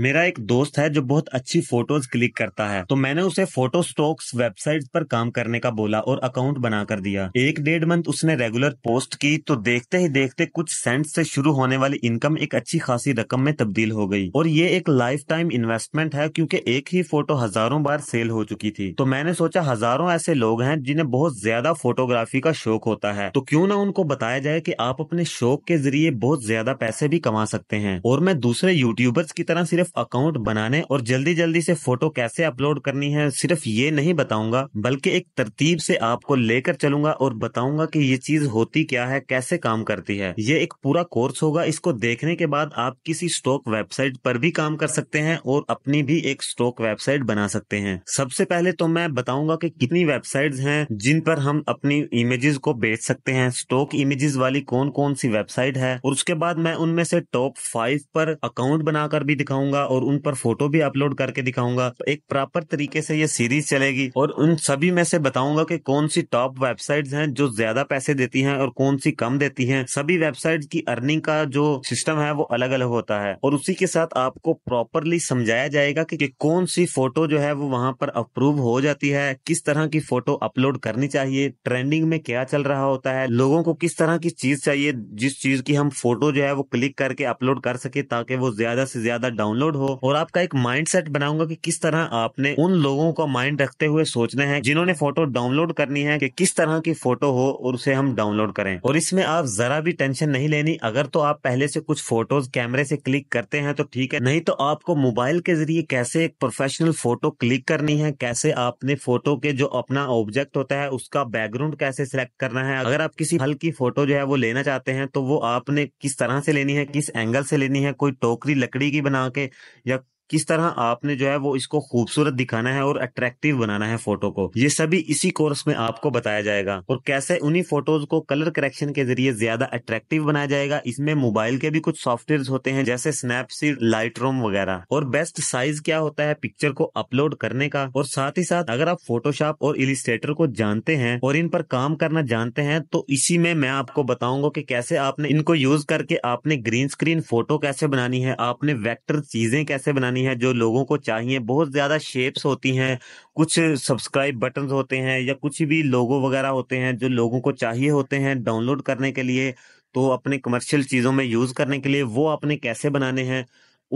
मेरा एक दोस्त है जो बहुत अच्छी फोटोज क्लिक करता है तो मैंने उसे फोटो स्टॉक्स वेबसाइट पर काम करने का बोला और अकाउंट बना कर दिया एक डेढ़ मंथ उसने रेगुलर पोस्ट की तो देखते ही देखते कुछ सेंट से शुरू होने वाली इनकम एक अच्छी खासी रकम में तब्दील हो गई और ये एक लाइफ टाइम इन्वेस्टमेंट है क्योंकि एक ही फोटो हजारों बार सेल हो चुकी थी तो मैंने सोचा हजारों ऐसे लोग हैं जिन्हें बहुत ज्यादा फोटोग्राफी का शौक होता है तो क्यों ना उनको बताया जाए कि आप अपने शौक के जरिए बहुत ज्यादा पैसे भी कमा सकते हैं और मैं दूसरे यूट्यूबर्स की तरह सिर्फ सिर्फ अकाउंट बनाने और जल्दी जल्दी से फोटो कैसे अपलोड करनी है सिर्फ ये नहीं बताऊंगा बल्कि एक तरतीब से आपको लेकर चलूंगा और बताऊंगा कि ये चीज होती क्या है कैसे काम करती है ये एक पूरा कोर्स होगा इसको देखने के बाद आप किसी स्टॉक वेबसाइट पर भी काम कर सकते हैं और अपनी भी एक स्टॉक वेबसाइट बना सकते हैं सबसे पहले तो मैं बताऊंगा कि कितनी वेबसाइट हैं जिन पर हम अपनी इमेजेस को बेच सकते हैं स्टॉक इमेजेस वाली कौन कौन सी वेबसाइट है और उसके बाद मैं उनमें से टॉप फाइव पर अकाउंट बनाकर भी दिखाऊंगा दिखाऊंगा और उन पर फोटो भी अपलोड करके दिखाऊंगा एक प्रॉपर तरीके से ये सीरीज चलेगी और उन सभी में से बताऊंगा कि कौन सी टॉप वेबसाइट है जो ज्यादा पैसे देती है और कौन सी कम देती है सभी वेबसाइट की अर्निंग का जो सिस्टम है वो अलग अलग होता है और उसी के साथ आपको प्रॉपरली समझाया जाएगा कि, कि कौन सी फोटो जो है वो वहां पर अप्रूव हो जाती है किस तरह की फोटो अपलोड करनी चाहिए ट्रेंडिंग में क्या चल रहा होता है लोगों को किस तरह की चीज चाहिए जिस चीज की हम फोटो जो है वो क्लिक करके अपलोड कर सके ताकि वो ज्यादा से ज्यादा डाउनलोड डाउनलोड हो और आपका एक माइंड सेट बनाऊंगा कि किस तरह आपने उन लोगों का माइंड रखते हुए सोचने हैं जिन्होंने फोटो डाउनलोड करनी है कि किस तरह की फोटो हो और उसे हम डाउनलोड करें और इसमें आप जरा भी टेंशन नहीं लेनी अगर तो आप पहले से कुछ फोटोज कैमरे से क्लिक करते हैं तो ठीक है नहीं तो आपको मोबाइल के जरिए कैसे एक प्रोफेशनल फोटो क्लिक करनी है कैसे आपने फोटो के जो अपना ऑब्जेक्ट होता है उसका बैकग्राउंड कैसे सिलेक्ट करना है अगर आप किसी हल की फोटो जो है वो लेना चाहते हैं तो वो आपने किस तरह से लेनी है किस एंगल से लेनी है कोई टोकरी लकड़ी की बना के या किस तरह आपने जो है वो इसको खूबसूरत दिखाना है और अट्रैक्टिव बनाना है फोटो को ये सभी इसी कोर्स में आपको बताया जाएगा और कैसे उन्हीं फोटोज को कलर करेक्शन के जरिए ज्यादा अट्रैक्टिव बनाया जाएगा इसमें मोबाइल के भी कुछ सॉफ्टवेयर होते हैं जैसे स्नैपसीड लाइट वगैरह और बेस्ट साइज क्या होता है पिक्चर को अपलोड करने का और साथ ही साथ अगर आप फोटोशॉप और इलिस्ट्रेटर को जानते हैं और इन पर काम करना जानते हैं तो इसी में मैं आपको बताऊंगा कि कैसे आपने इनको यूज करके आपने ग्रीन स्क्रीन फोटो कैसे बनानी है आपने वेक्टर चीजें कैसे बनानी कहानी है जो लोगों को चाहिए बहुत ज़्यादा शेप्स होती हैं कुछ सब्सक्राइब बटन होते हैं या कुछ भी लोगो वगैरह होते हैं जो लोगों को चाहिए होते हैं डाउनलोड करने के लिए तो अपने कमर्शियल चीज़ों में यूज़ करने के लिए वो आपने कैसे बनाने हैं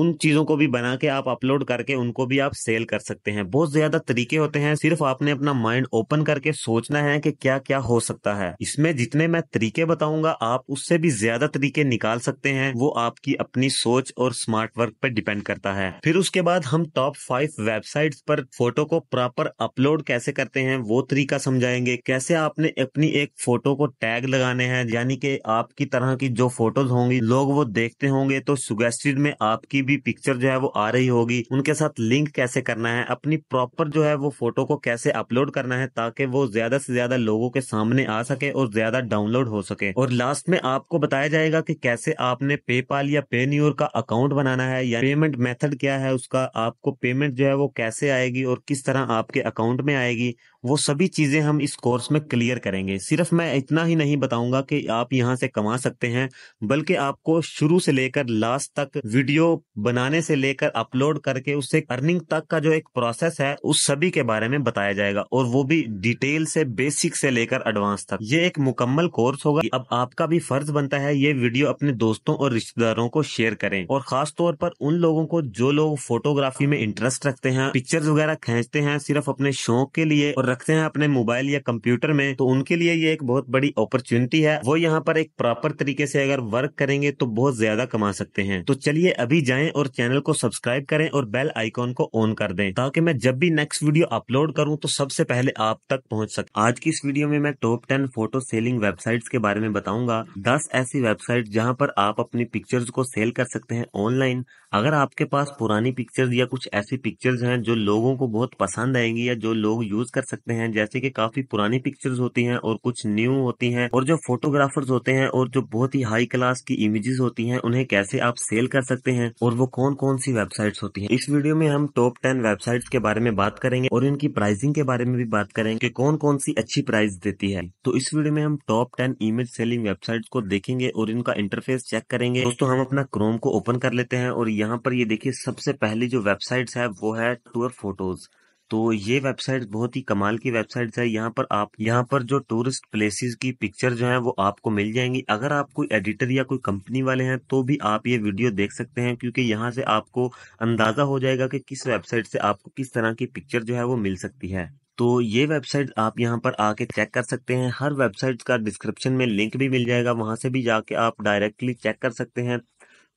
उन चीजों को भी बना के आप अपलोड करके उनको भी आप सेल कर सकते हैं बहुत ज्यादा तरीके होते हैं सिर्फ आपने अपना माइंड ओपन करके सोचना है कि क्या क्या हो सकता है इसमें जितने मैं तरीके बताऊंगा आप उससे भी ज्यादा तरीके निकाल सकते हैं वो आपकी अपनी सोच और स्मार्ट वर्क पर डिपेंड करता है फिर उसके बाद हम टॉप फाइव वेबसाइट पर फोटो को प्रॉपर अपलोड कैसे करते हैं वो तरीका समझाएंगे कैसे आपने अपनी एक फोटो को टैग लगाने हैं यानी कि आपकी तरह की जो फोटोज होंगी लोग वो देखते होंगे तो सुगेस्टेड में आपकी कोई भी पिक्चर जो है वो आ रही होगी उनके साथ लिंक कैसे करना है अपनी प्रॉपर जो है वो फोटो को कैसे अपलोड करना है ताकि वो ज्यादा से ज्यादा लोगों के सामने आ सके और ज्यादा डाउनलोड हो सके और लास्ट में आपको बताया जाएगा कि कैसे आपने पेपाल या पे का अकाउंट बनाना है या पेमेंट मेथड क्या है उसका आपको पेमेंट जो है वो कैसे आएगी और किस तरह आपके अकाउंट में आएगी वो सभी चीज़ें हम इस कोर्स में क्लियर करेंगे सिर्फ मैं इतना ही नहीं बताऊंगा कि आप यहाँ से कमा सकते हैं बल्कि आपको शुरू से लेकर लास्ट तक वीडियो बनाने से लेकर अपलोड करके उससे अर्निंग तक का जो एक प्रोसेस है उस सभी के बारे में बताया जाएगा और वो भी डिटेल से बेसिक से लेकर एडवांस तक ये एक मुकम्मल कोर्स होगा अब आपका भी फर्ज बनता है ये वीडियो अपने दोस्तों और रिश्तेदारों को शेयर करें और खास तौर पर उन लोगों को जो लोग फोटोग्राफी में इंटरेस्ट रखते हैं पिक्चर्स वगैरह खींचते हैं सिर्फ अपने शौक के लिए और रखते हैं अपने मोबाइल या कंप्यूटर में तो उनके लिए ये एक बहुत बड़ी अपॉर्चुनिटी है वो यहाँ पर एक प्रॉपर तरीके से अगर वर्क करेंगे तो बहुत ज्यादा कमा सकते हैं तो चलिए अभी जाए और चैनल को सब्सक्राइब करें और बेल आइकॉन को ऑन कर दें ताकि मैं जब भी नेक्स्ट वीडियो अपलोड करूं तो सबसे पहले आप तक पहुंच सके आज की इस वीडियो में मैं top ten photo selling websites के बारे में बताऊंगा दस ऐसी वेबसाइट जहां पर आप अपनी पिक्चर्स को सेल कर सकते हैं ऑनलाइन अगर आपके पास पुरानी पिक्चर्स या कुछ ऐसी पिक्चर्स हैं जो लोगों को बहुत पसंद आएंगी या जो लोग यूज कर सकते सकते हैं जैसे कि काफी पुरानी पिक्चर्स होती हैं और कुछ न्यू होती हैं और जो फोटोग्राफर्स होते हैं और जो बहुत ही हाई क्लास की इमेजेस होती हैं उन्हें कैसे आप सेल कर सकते हैं और वो कौन कौन सी वेबसाइट्स होती हैं इस वीडियो में हम टॉप टेन वेबसाइट्स के बारे में बात करेंगे और इनकी प्राइसिंग के बारे में भी बात करेंगे कि कौन कौन सी अच्छी प्राइस देती है तो इस वीडियो में हम top ten image selling website को देखेंगे और इनका इंटरफेस चेक करेंगे दोस्तों हम अपना क्रोम को ओपन कर लेते हैं और यहाँ पर ये देखिए सबसे पहली जो वेबसाइट है वो है टूर फोटोज तो ये वेबसाइट बहुत ही कमाल की वेबसाइट है यहाँ पर आप यहाँ पर जो टूरिस्ट प्लेसेस की पिक्चर जो है वो आपको मिल जाएंगी अगर आप कोई एडिटर या कोई कंपनी वाले हैं तो भी आप ये वीडियो देख सकते हैं क्योंकि यहाँ से आपको अंदाजा हो जाएगा कि किस वेबसाइट से आपको किस तरह की पिक्चर जो है वो मिल सकती है तो ये वेबसाइट आप यहाँ पर आके चेक कर सकते हैं हर वेबसाइट का डिस्क्रिप्शन में लिंक भी मिल जाएगा वहां से भी जाके आप डायरेक्टली चेक कर सकते हैं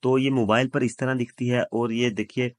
तो ये मोबाइल पर इस तरह दिखती है और ये देखिए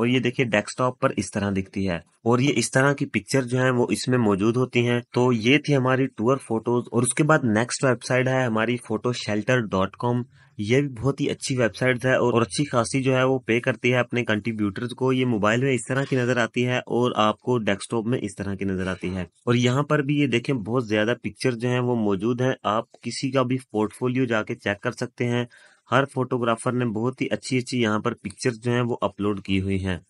और ये देखिए डेस्कटॉप पर इस तरह दिखती है और ये इस तरह की पिक्चर जो है वो इसमें मौजूद होती हैं तो ये थी हमारी टूर फोटोज और उसके बाद नेक्स्ट वेबसाइट है हमारी फोटो शेल्टर डॉट कॉम ये भी बहुत ही अच्छी वेबसाइट है और अच्छी खासी जो है वो पे करती है अपने कंट्रीब्यूटर्स को ये मोबाइल में इस तरह की नजर आती है और आपको डेस्कटॉप में इस तरह की नजर आती है और यहाँ पर भी ये देखें बहुत ज्यादा पिक्चर जो है वो मौजूद है आप किसी का भी पोर्टफोलियो जाके चेक कर सकते हैं हर फोटोग्राफर ने बहुत ही अच्छी अच्छी यहाँ पर पिक्चर जो है वो अपलोड की हुई है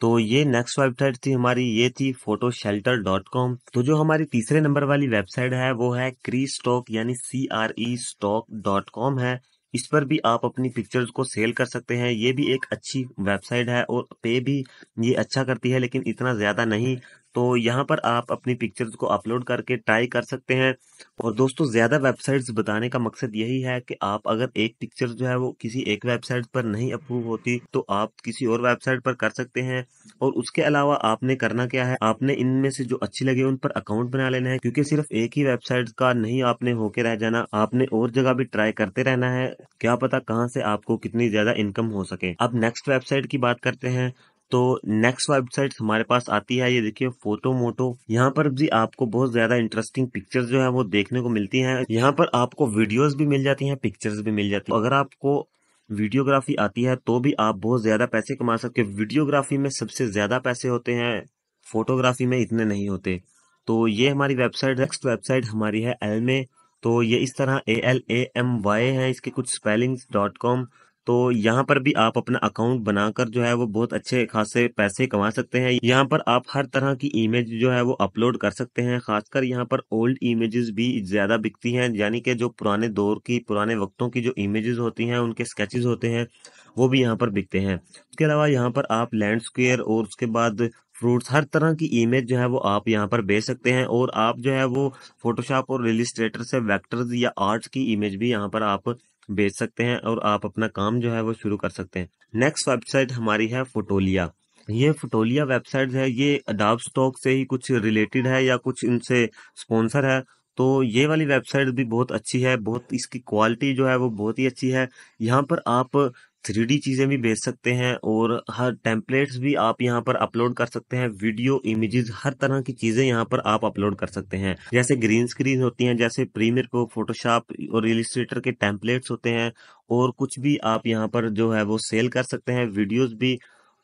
तो ये नेक्स्ट वेबसाइट थी हमारी ये थी फोटो शेल्टर डॉट कॉम तो जो हमारी तीसरे नंबर वाली वेबसाइट है वो है क्री स्टॉक यानी C R E stock dot com है इस पर भी आप अपनी पिक्चर्स को सेल कर सकते हैं ये भी एक अच्छी वेबसाइट है और पे भी ये अच्छा करती है लेकिन इतना ज़्यादा नहीं तो यहाँ पर आप अपनी पिक्चर्स को अपलोड करके ट्राई कर सकते हैं और दोस्तों ज़्यादा वेबसाइट्स बताने का मकसद यही है कि आप अगर एक पिक्चर जो है वो किसी एक वेबसाइट पर नहीं अप्रूव होती तो आप किसी और वेबसाइट पर कर सकते हैं और उसके अलावा आपने करना क्या है आपने इनमें से जो अच्छी लगे उन पर अकाउंट बना लेना है क्योंकि सिर्फ एक ही वेबसाइट का नहीं आपने होके रह जाना आपने और जगह भी ट्राई करते रहना है क्या पता कहाँ से आपको कितनी ज़्यादा इनकम हो सके अब नेक्स्ट वेबसाइट की बात करते हैं तो नेक्स्ट वेबसाइट हमारे पास आती है ये देखिए फोटो मोटो यहाँ पर भी आपको बहुत ज्यादा इंटरेस्टिंग पिक्चर्स जो है वो देखने को मिलती हैं यहाँ पर आपको वीडियोस भी मिल जाती हैं पिक्चर्स भी मिल जाती है अगर आपको वीडियोग्राफी आती है तो भी आप बहुत ज्यादा पैसे कमा सकते वीडियोग्राफी में सबसे ज्यादा पैसे होते हैं फोटोग्राफी में इतने नहीं होते तो ये हमारी वेबसाइट नेक्स्ट वेबसाइट हमारी है एलमे तो ये इस तरह A L A M Y है इसके कुछ स्पेलिंग्स डॉट कॉम तो यहाँ पर भी आप अपना अकाउंट बनाकर जो है वो बहुत अच्छे खासे पैसे कमा सकते हैं यहाँ पर आप हर तरह की इमेज जो है वो अपलोड कर सकते हैं खासकर यहाँ पर ओल्ड इमेजेस भी ज्यादा बिकती हैं यानी कि जो पुराने दौर की पुराने वक्तों की जो इमेजेस होती हैं उनके स्केचेस होते हैं वो भी यहाँ पर बिकते हैं उसके अलावा यहाँ पर आप लैंडस्केयर और उसके बाद फ्रूट्स हर तरह की इमेज जो है वो आप यहाँ पर बेच सकते हैं और आप जो है वो फोटोशॉप और रिलिस्ट्रेटर से वैक्टर्स या आर्ट्स की इमेज भी यहाँ पर आप बेच सकते हैं और आप अपना काम जो है वो शुरू कर सकते हैं नेक्स्ट वेबसाइट हमारी है फोटोलिया ये फोटोलिया वेबसाइट है ये अडाप स्टॉक से ही कुछ रिलेटेड है या कुछ इनसे स्पॉन्सर है तो ये वाली वेबसाइट भी बहुत अच्छी है बहुत इसकी क्वालिटी जो है वो बहुत ही अच्छी है यहाँ पर आप थ्री चीज़ें भी भेज सकते हैं और हर टेम्पलेट्स भी आप यहाँ पर अपलोड कर सकते हैं वीडियो इमेजेस हर तरह की चीज़ें यहाँ पर आप अपलोड कर सकते हैं जैसे ग्रीन स्क्रीन होती हैं जैसे प्रीमियर को फोटोशॉप और रिलिस्ट्रेटर के टेम्पलेट्स होते हैं और कुछ भी आप यहाँ पर जो है वो सेल कर सकते हैं वीडियोज़ भी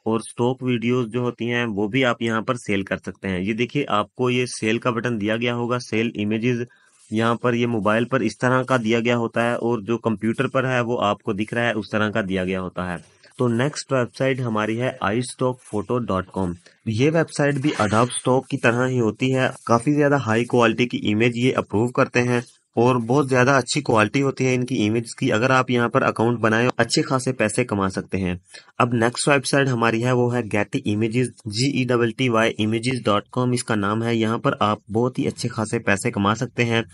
और स्टॉक वीडियोस जो होती हैं वो भी आप यहाँ पर सेल कर सकते हैं ये देखिए आपको ये सेल का बटन दिया गया होगा सेल इमेजेस यहाँ पर ये मोबाइल पर इस तरह का दिया गया होता है और जो कंप्यूटर पर है वो आपको दिख रहा है उस तरह का दिया गया होता है तो नेक्स्ट वेबसाइट हमारी है I stock photo dot com ये वेबसाइट भी अडाप स्टॉक की तरह ही होती है काफी ज्यादा हाई क्वालिटी की इमेज ये अप्रूव करते हैं और बहुत ज़्यादा अच्छी क्वालिटी होती है इनकी इमेज की अगर आप यहाँ पर अकाउंट बनाए अच्छे खासे पैसे कमा सकते हैं अब नेक्स्ट वेबसाइट हमारी है वो है Getty images G E double T Y images dot com इसका नाम है यहाँ पर आप बहुत ही अच्छे खासे पैसे कमा सकते हैं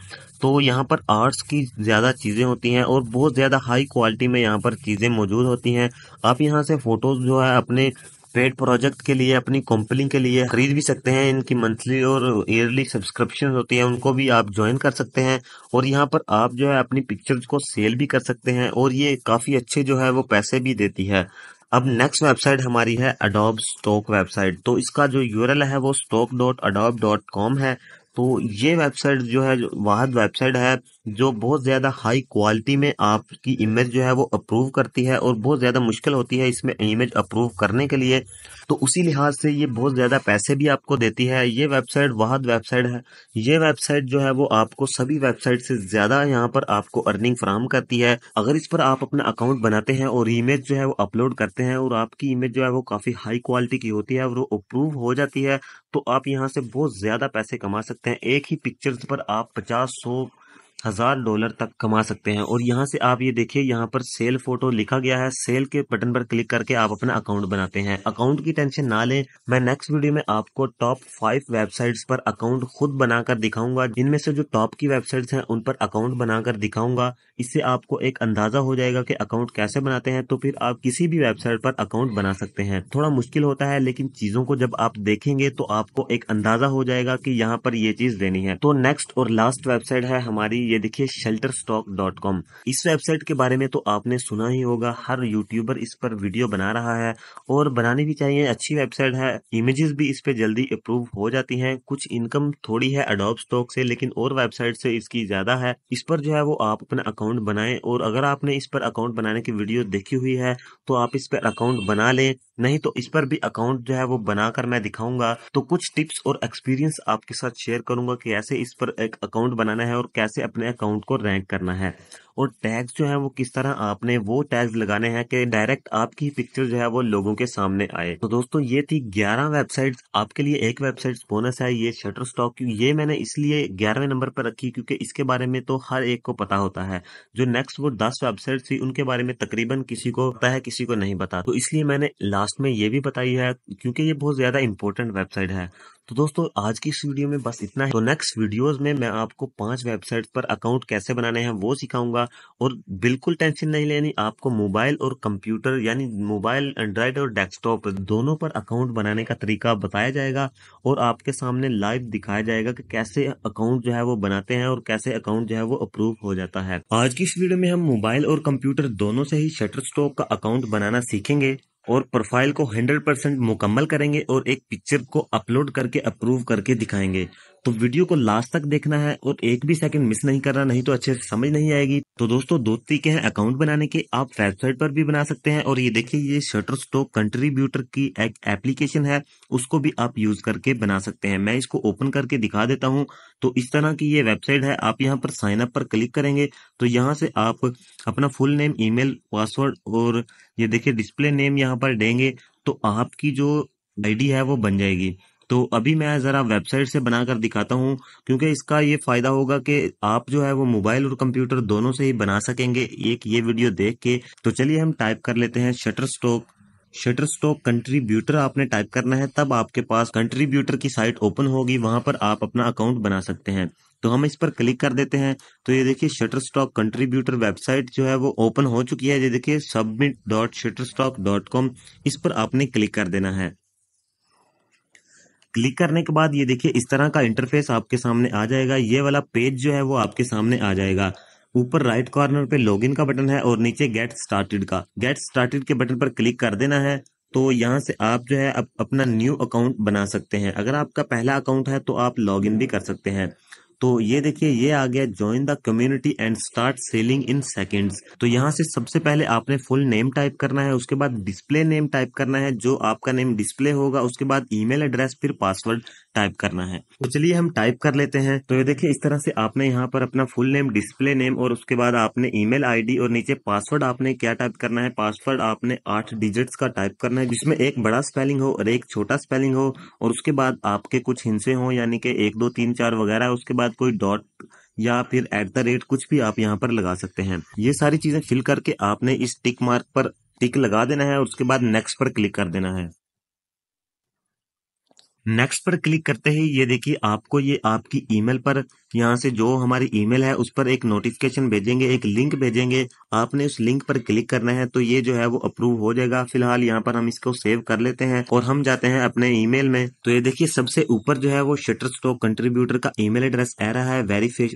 तो यहाँ पर आर्ट्स की ज़्यादा चीज़ें होती हैं और बहुत ज़्यादा हाई क्वालिटी में यहाँ पर चीज़ें मौजूद होती हैं आप यहाँ से फ़ोटोज़ जो है अपने पेड प्रोजेक्ट के लिए अपनी कंपनी के लिए खरीद भी सकते हैं इनकी मंथली और ईयरली सब्सक्रिप्शन होती है उनको भी आप ज्वाइन कर सकते हैं और यहाँ पर आप जो है अपनी पिक्चर्स को सेल भी कर सकते हैं और ये काफी अच्छे जो है वो पैसे भी देती है अब नेक्स्ट वेबसाइट हमारी है अडोब स्टॉक वेबसाइट तो इसका जो यूर है वो stock dot Adobe dot com है तो ये वेबसाइट जो है वाहद वेबसाइट है जो बहुत ज़्यादा हाई क्वालिटी में आपकी इमेज जो है वो अप्रूव करती है और बहुत ज़्यादा मुश्किल होती है इसमें इमेज अप्रूव करने के लिए तो उसी लिहाज से ये बहुत ज़्यादा पैसे भी आपको देती है ये वेबसाइट वाहद वेबसाइट है ये वेबसाइट जो है वो आपको सभी वेबसाइट से ज़्यादा यहाँ पर आपको अर्निंग फ्राहम करती है अगर इस पर आप अपना अकाउंट बनाते हैं और इमेज जो है वो अपलोड करते हैं और आपकी इमेज जो है वो काफ़ी हाई क्वालिटी की होती है और वो अप्रूव हो जाती है तो आप यहाँ से बहुत ज़्यादा पैसे कमा सकते हैं एक ही पिक्चर्स पर आप पचास सौ हज़ार डॉलर तक कमा सकते हैं और यहाँ से आप ये देखिए यहाँ पर सेल फोटो लिखा गया है सेल के बटन पर क्लिक करके आप अपना अकाउंट बनाते हैं अकाउंट की टेंशन ना लें मैं नेक्स्ट वीडियो में आपको टॉप फाइव वेबसाइट्स पर अकाउंट खुद बनाकर दिखाऊंगा जिनमें से जो टॉप की वेबसाइट्स हैं उन पर अकाउंट बनाकर दिखाऊंगा इससे आपको एक अंदाजा हो जाएगा की अकाउंट कैसे बनाते हैं तो फिर आप किसी भी वेबसाइट पर अकाउंट बना सकते हैं थोड़ा मुश्किल होता है लेकिन चीजों को जब आप देखेंगे तो आपको एक अंदाजा हो जाएगा की यहाँ पर ये चीज देनी है तो नेक्स्ट और लास्ट वेबसाइट है हमारी ये देखिए शेल्टर स्टॉक डॉट कॉम इस वेबसाइट के बारे में तो आपने सुना ही होगा हर यूट्यूबर इस पर वीडियो बना रहा है और बनानी भी चाहिए अच्छी वेबसाइट है इमेजेस भी इस पे जल्दी अप्रूव हो जाती हैं कुछ इनकम थोड़ी है अडोप स्टॉक से लेकिन और वेबसाइट से इसकी ज्यादा है इस पर जो है वो आप अपना अकाउंट बनाए और अगर आपने इस पर अकाउंट बनाने की वीडियो देखी हुई है तो आप इस पर अकाउंट बना ले नहीं तो इस पर भी अकाउंट जो है वो बनाकर मैं दिखाऊंगा तो कुछ टिप्स और एक्सपीरियंस आपके साथ शेयर करूंगा कि ऐसे इस पर एक अकाउंट बनाना है और कैसे अपने अपने अकाउंट को रैंक करना है और टैग्स जो है वो किस तरह आपने वो टैग्स लगाने हैं कि डायरेक्ट आपकी पिक्चर जो है वो लोगों के सामने आए तो दोस्तों ये थी 11 वेबसाइट्स आपके लिए एक वेबसाइट बोनस है ये शटर स्टॉक ये मैंने इसलिए ग्यारहवें नंबर पर रखी क्योंकि इसके बारे में तो हर एक को पता होता है जो नेक्स्ट वो दस वेबसाइट थी उनके बारे में तकरीबन किसी को पता है किसी को नहीं पता तो इसलिए मैंने लास्ट में ये भी बताई है क्योंकि ये बहुत ज्यादा इंपॉर्टेंट वेबसाइट है तो दोस्तों आज की इस वीडियो में बस इतना है तो नेक्स्ट वीडियोस में मैं आपको पांच वेबसाइट पर अकाउंट कैसे बनाने हैं वो सिखाऊंगा और बिल्कुल टेंशन नहीं लेनी आपको मोबाइल और कंप्यूटर यानी मोबाइल एंड्रॉइड और डेस्कटॉप दोनों पर अकाउंट बनाने का तरीका बताया जाएगा और आपके सामने लाइव दिखाया जाएगा कि कैसे अकाउंट जो है वो बनाते हैं और कैसे अकाउंट जो है वो अप्रूव हो जाता है आज की इस वीडियो में हम मोबाइल और कंप्यूटर दोनों से ही शटर स्टॉक का अकाउंट बनाना सीखेंगे और प्रोफाइल को 100 परसेंट मुकम्मल करेंगे और एक पिक्चर को अपलोड करके अप्रूव करके दिखाएंगे तो वीडियो को लास्ट तक देखना है और एक भी सेकंड मिस नहीं करना नहीं तो अच्छे से समझ नहीं आएगी तो दोस्तों दो तरीके हैं अकाउंट बनाने के आप वेबसाइट पर भी बना सकते हैं और ये देखिए ये शटर स्टॉक कंट्रीब्यूटर की एक एप्लीकेशन है उसको भी आप यूज करके बना सकते हैं मैं इसको ओपन करके दिखा देता हूँ तो इस तरह की ये वेबसाइट है आप यहाँ पर साइन अप पर क्लिक करेंगे तो यहाँ से आप अपना फुल नेम ई पासवर्ड और ये देखिये डिस्प्ले नेम यहाँ पर देंगे तो आपकी जो आईडी है वो बन जाएगी तो अभी मैं ज़रा वेबसाइट से बनाकर दिखाता हूँ क्योंकि इसका ये फ़ायदा होगा कि आप जो है वो मोबाइल और कंप्यूटर दोनों से ही बना सकेंगे एक ये वीडियो देख के तो चलिए हम टाइप कर लेते हैं Shutterstock Shutterstock contributor आपने टाइप करना है तब आपके पास कंट्रीब्यूटर की साइट ओपन होगी वहां पर आप अपना अकाउंट बना सकते हैं तो हम इस पर क्लिक कर देते हैं तो ये देखिए शटर स्टॉक कंट्रीब्यूटर वेबसाइट जो है वो ओपन हो चुकी है ये देखिए submit dot Shutterstock dot com इस पर आपने क्लिक कर देना है क्लिक करने के बाद ये देखिए इस तरह का इंटरफेस आपके सामने आ जाएगा ये वाला पेज जो है वो आपके सामने आ जाएगा ऊपर राइट कॉर्नर पे लॉगिन का बटन है और नीचे गेट स्टार्टेड का गेट स्टार्टेड के बटन पर क्लिक कर देना है तो यहाँ से आप जो है अप, अपना न्यू अकाउंट बना सकते हैं अगर आपका पहला अकाउंट है तो आप लॉगिन भी कर सकते हैं तो ये देखिए ये आ गया join the community and start selling in seconds तो यहाँ से सबसे पहले आपने फुल नेम टाइप करना है उसके बाद डिस्प्ले नेम टाइप करना है जो आपका नेम डिस्प्ले होगा उसके बाद ईमेल एड्रेस फिर पासवर्ड टाइप करना है तो चलिए हम टाइप कर लेते हैं तो ये देखिए इस तरह से आपने यहाँ पर अपना फुल नेम डिस्प्ले नेम और उसके बाद आपने ईमेल आईडी और नीचे पासवर्ड आपने क्या टाइप करना है पासवर्ड आपने आठ डिजिट्स का टाइप करना है जिसमें एक बड़ा स्पेलिंग हो और एक छोटा स्पेलिंग हो और उसके बाद आपके कुछ हिंसे हो यानी कि एक दो तीन चार वगैरह उसके बाद कोई डॉट या फिर एट द रेट कुछ भी आप यहाँ पर लगा सकते हैं ये सारी चीजें फिल करके आपने इस टिक मार्क पर टिक लगा देना है और उसके बाद नेक्स्ट पर क्लिक कर देना है नेक्स्ट पर क्लिक करते ही ये देखिए आपको ये आपकी ईमेल पर यहाँ से जो हमारी ईमेल है उस पर एक नोटिफिकेशन भेजेंगे एक लिंक भेजेंगे आपने उस लिंक पर क्लिक करना है तो ये जो है वो अप्रूव हो जाएगा फिलहाल यहाँ पर हम इसको सेव कर लेते हैं और हम जाते हैं अपने ईमेल में तो ये देखिए सबसे ऊपर जो है वो शटर स्टॉक कंट्रीब्यूटर का ईमेल एड्रेस आ रहा है verify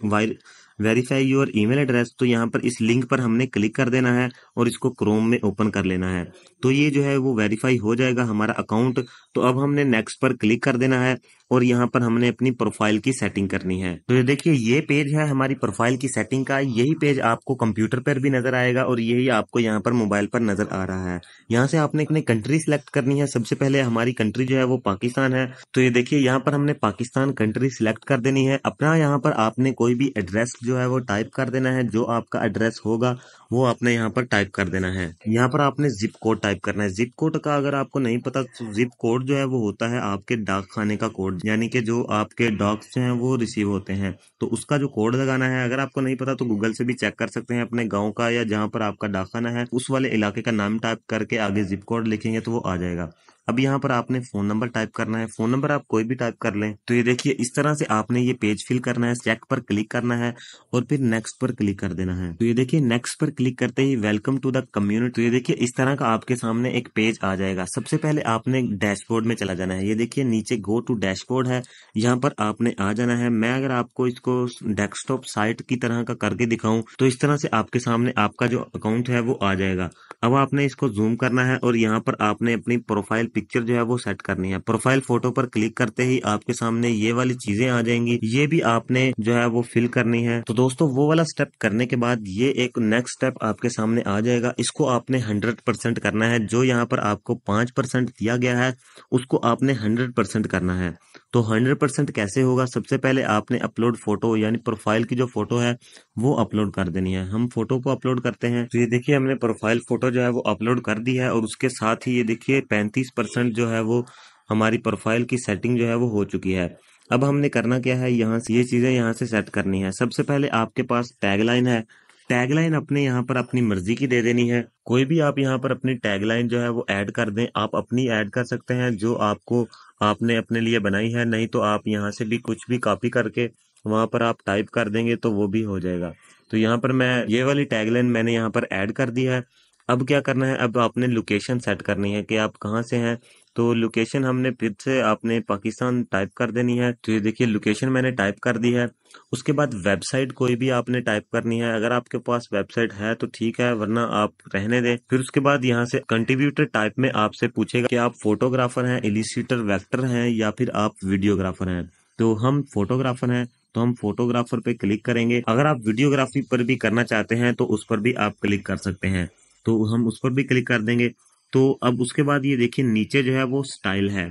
verify your email address तो यहाँ पर इस लिंक पर हमने क्लिक कर देना है और इसको क्रोम में ओपन कर लेना है तो ये जो है वो वेरीफाई हो जाएगा हमारा अकाउंट तो अब हमने नेक्स्ट पर क्लिक कर देना है और यहाँ पर हमने अपनी प्रोफाइल की सेटिंग करनी है तो ये देखिए ये पेज है हमारी प्रोफाइल की सेटिंग का यही पेज आपको कंप्यूटर पर भी नजर आएगा और यही आपको यहाँ पर मोबाइल पर नजर आ रहा है यहाँ से आपने अपनी कंट्री सिलेक्ट करनी है सबसे पहले हमारी कंट्री जो है वो पाकिस्तान है तो ये देखिए यहाँ पर हमने पाकिस्तान कंट्री सिलेक्ट कर देनी है अपना यहाँ पर आपने कोई भी एड्रेस जो है वो टाइप कर देना है जो आपका एड्रेस होगा वो आपने यहाँ पर टाइप कर देना है यहाँ पर आपने जिप कोड टाइप करना है जिप कोड का अगर आपको नहीं पता तो जिप कोड जो है वो होता है आपके डाक खाने का कोड यानी कि जो आपके डॉक्स जो हैं वो रिसीव होते हैं तो उसका जो कोड लगाना है अगर आपको नहीं पता तो गूगल से भी चेक कर सकते हैं अपने गाँव का या जहाँ पर आपका डाक खाना है उस वाले इलाके का नाम टाइप करके आगे जिप कोड लिखेंगे तो वो आ जाएगा अब यहाँ पर आपने फोन नंबर टाइप करना है फोन नंबर आप कोई भी टाइप कर लें तो ये देखिए इस तरह से आपने ये पेज फिल करना है चेक पर क्लिक करना है और फिर नेक्स्ट पर क्लिक कर देना है तो ये देखिए नेक्स्ट पर क्लिक करते ही वेलकम टू द कम्युनिटी तो ये देखिए इस तरह का आपके सामने एक पेज आ जाएगा सबसे पहले आपने डैशबोर्ड में चला जाना है ये देखिए नीचे गो टू डैशबोर्ड है यहाँ पर आपने आ जाना है मैं अगर आपको इसको डेस्कटॉप साइट की तरह का करके दिखाऊं तो इस तरह से आपके सामने आपका जो अकाउंट है वो आ जाएगा अब आपने इसको जूम करना है और यहाँ पर आपने अपनी प्रोफाइल पिक्चर जो है वो सेट करनी है प्रोफाइल फोटो पर क्लिक करते ही आपके सामने ये वाली चीजें आ जाएंगी ये भी आपने जो है वो फिल करनी है तो दोस्तों वो वाला स्टेप करने के बाद ये एक नेक्स्ट स्टेप आपके सामने आ जाएगा इसको आपने हंड्रेड करना है जो यहाँ पर आपको पांच दिया गया है उसको आपने हंड्रेड करना है तो हंड्रेड कैसे होगा सबसे पहले आपने अपलोड फोटो यानी प्रोफाइल की जो फोटो है वो अपलोड कर देनी है हम फोटो को अपलोड करते हैं तो ये देखिए हमने प्रोफाइल फोटो जो है वो अपलोड कर दी है और उसके साथ ही ये देखिए पैंतीस परसेंट जो है वो हमारी प्रोफाइल की सेटिंग जो है वो हो चुकी है अब हमने करना क्या है यहाँ से ये चीज़ें यहाँ से सेट करनी है सबसे पहले आपके पास टैगलाइन है टैगलाइन अपने यहाँ पर अपनी मर्जी की दे देनी है कोई भी आप यहाँ पर अपनी टैगलाइन जो है वो ऐड कर दें आप अपनी ऐड कर सकते हैं जो आपको आपने अपने लिए बनाई है नहीं तो आप यहाँ से भी कुछ भी कॉपी करके वहाँ पर आप टाइप कर देंगे तो वो भी हो जाएगा तो यहाँ पर मैं ये वाली टैगलाइन मैंने यहाँ पर ऐड कर दिया है अब क्या करना है अब आपने लोकेशन सेट करनी है कि आप कहाँ से हैं तो लोकेशन हमने फिर से आपने पाकिस्तान टाइप कर देनी है तो ये देखिए लोकेशन मैंने टाइप कर दी है उसके बाद वेबसाइट कोई भी आपने टाइप करनी है अगर आपके पास वेबसाइट है तो ठीक है वरना आप रहने दें फिर उसके बाद यहाँ से कंट्रीब्यूटर टाइप में आपसे पूछेगा कि आप फोटोग्राफर हैं एलिसिटर वैक्टर हैं या फिर आप वीडियोग्राफर हैं तो हम फोटोग्राफर हैं तो हम फोटोग्राफर पे क्लिक करेंगे अगर आप वीडियोग्राफी पर भी करना चाहते हैं तो उस पर भी आप क्लिक कर सकते हैं तो हम उस पर भी क्लिक कर देंगे तो अब उसके बाद ये देखिए नीचे जो है वो स्टाइल है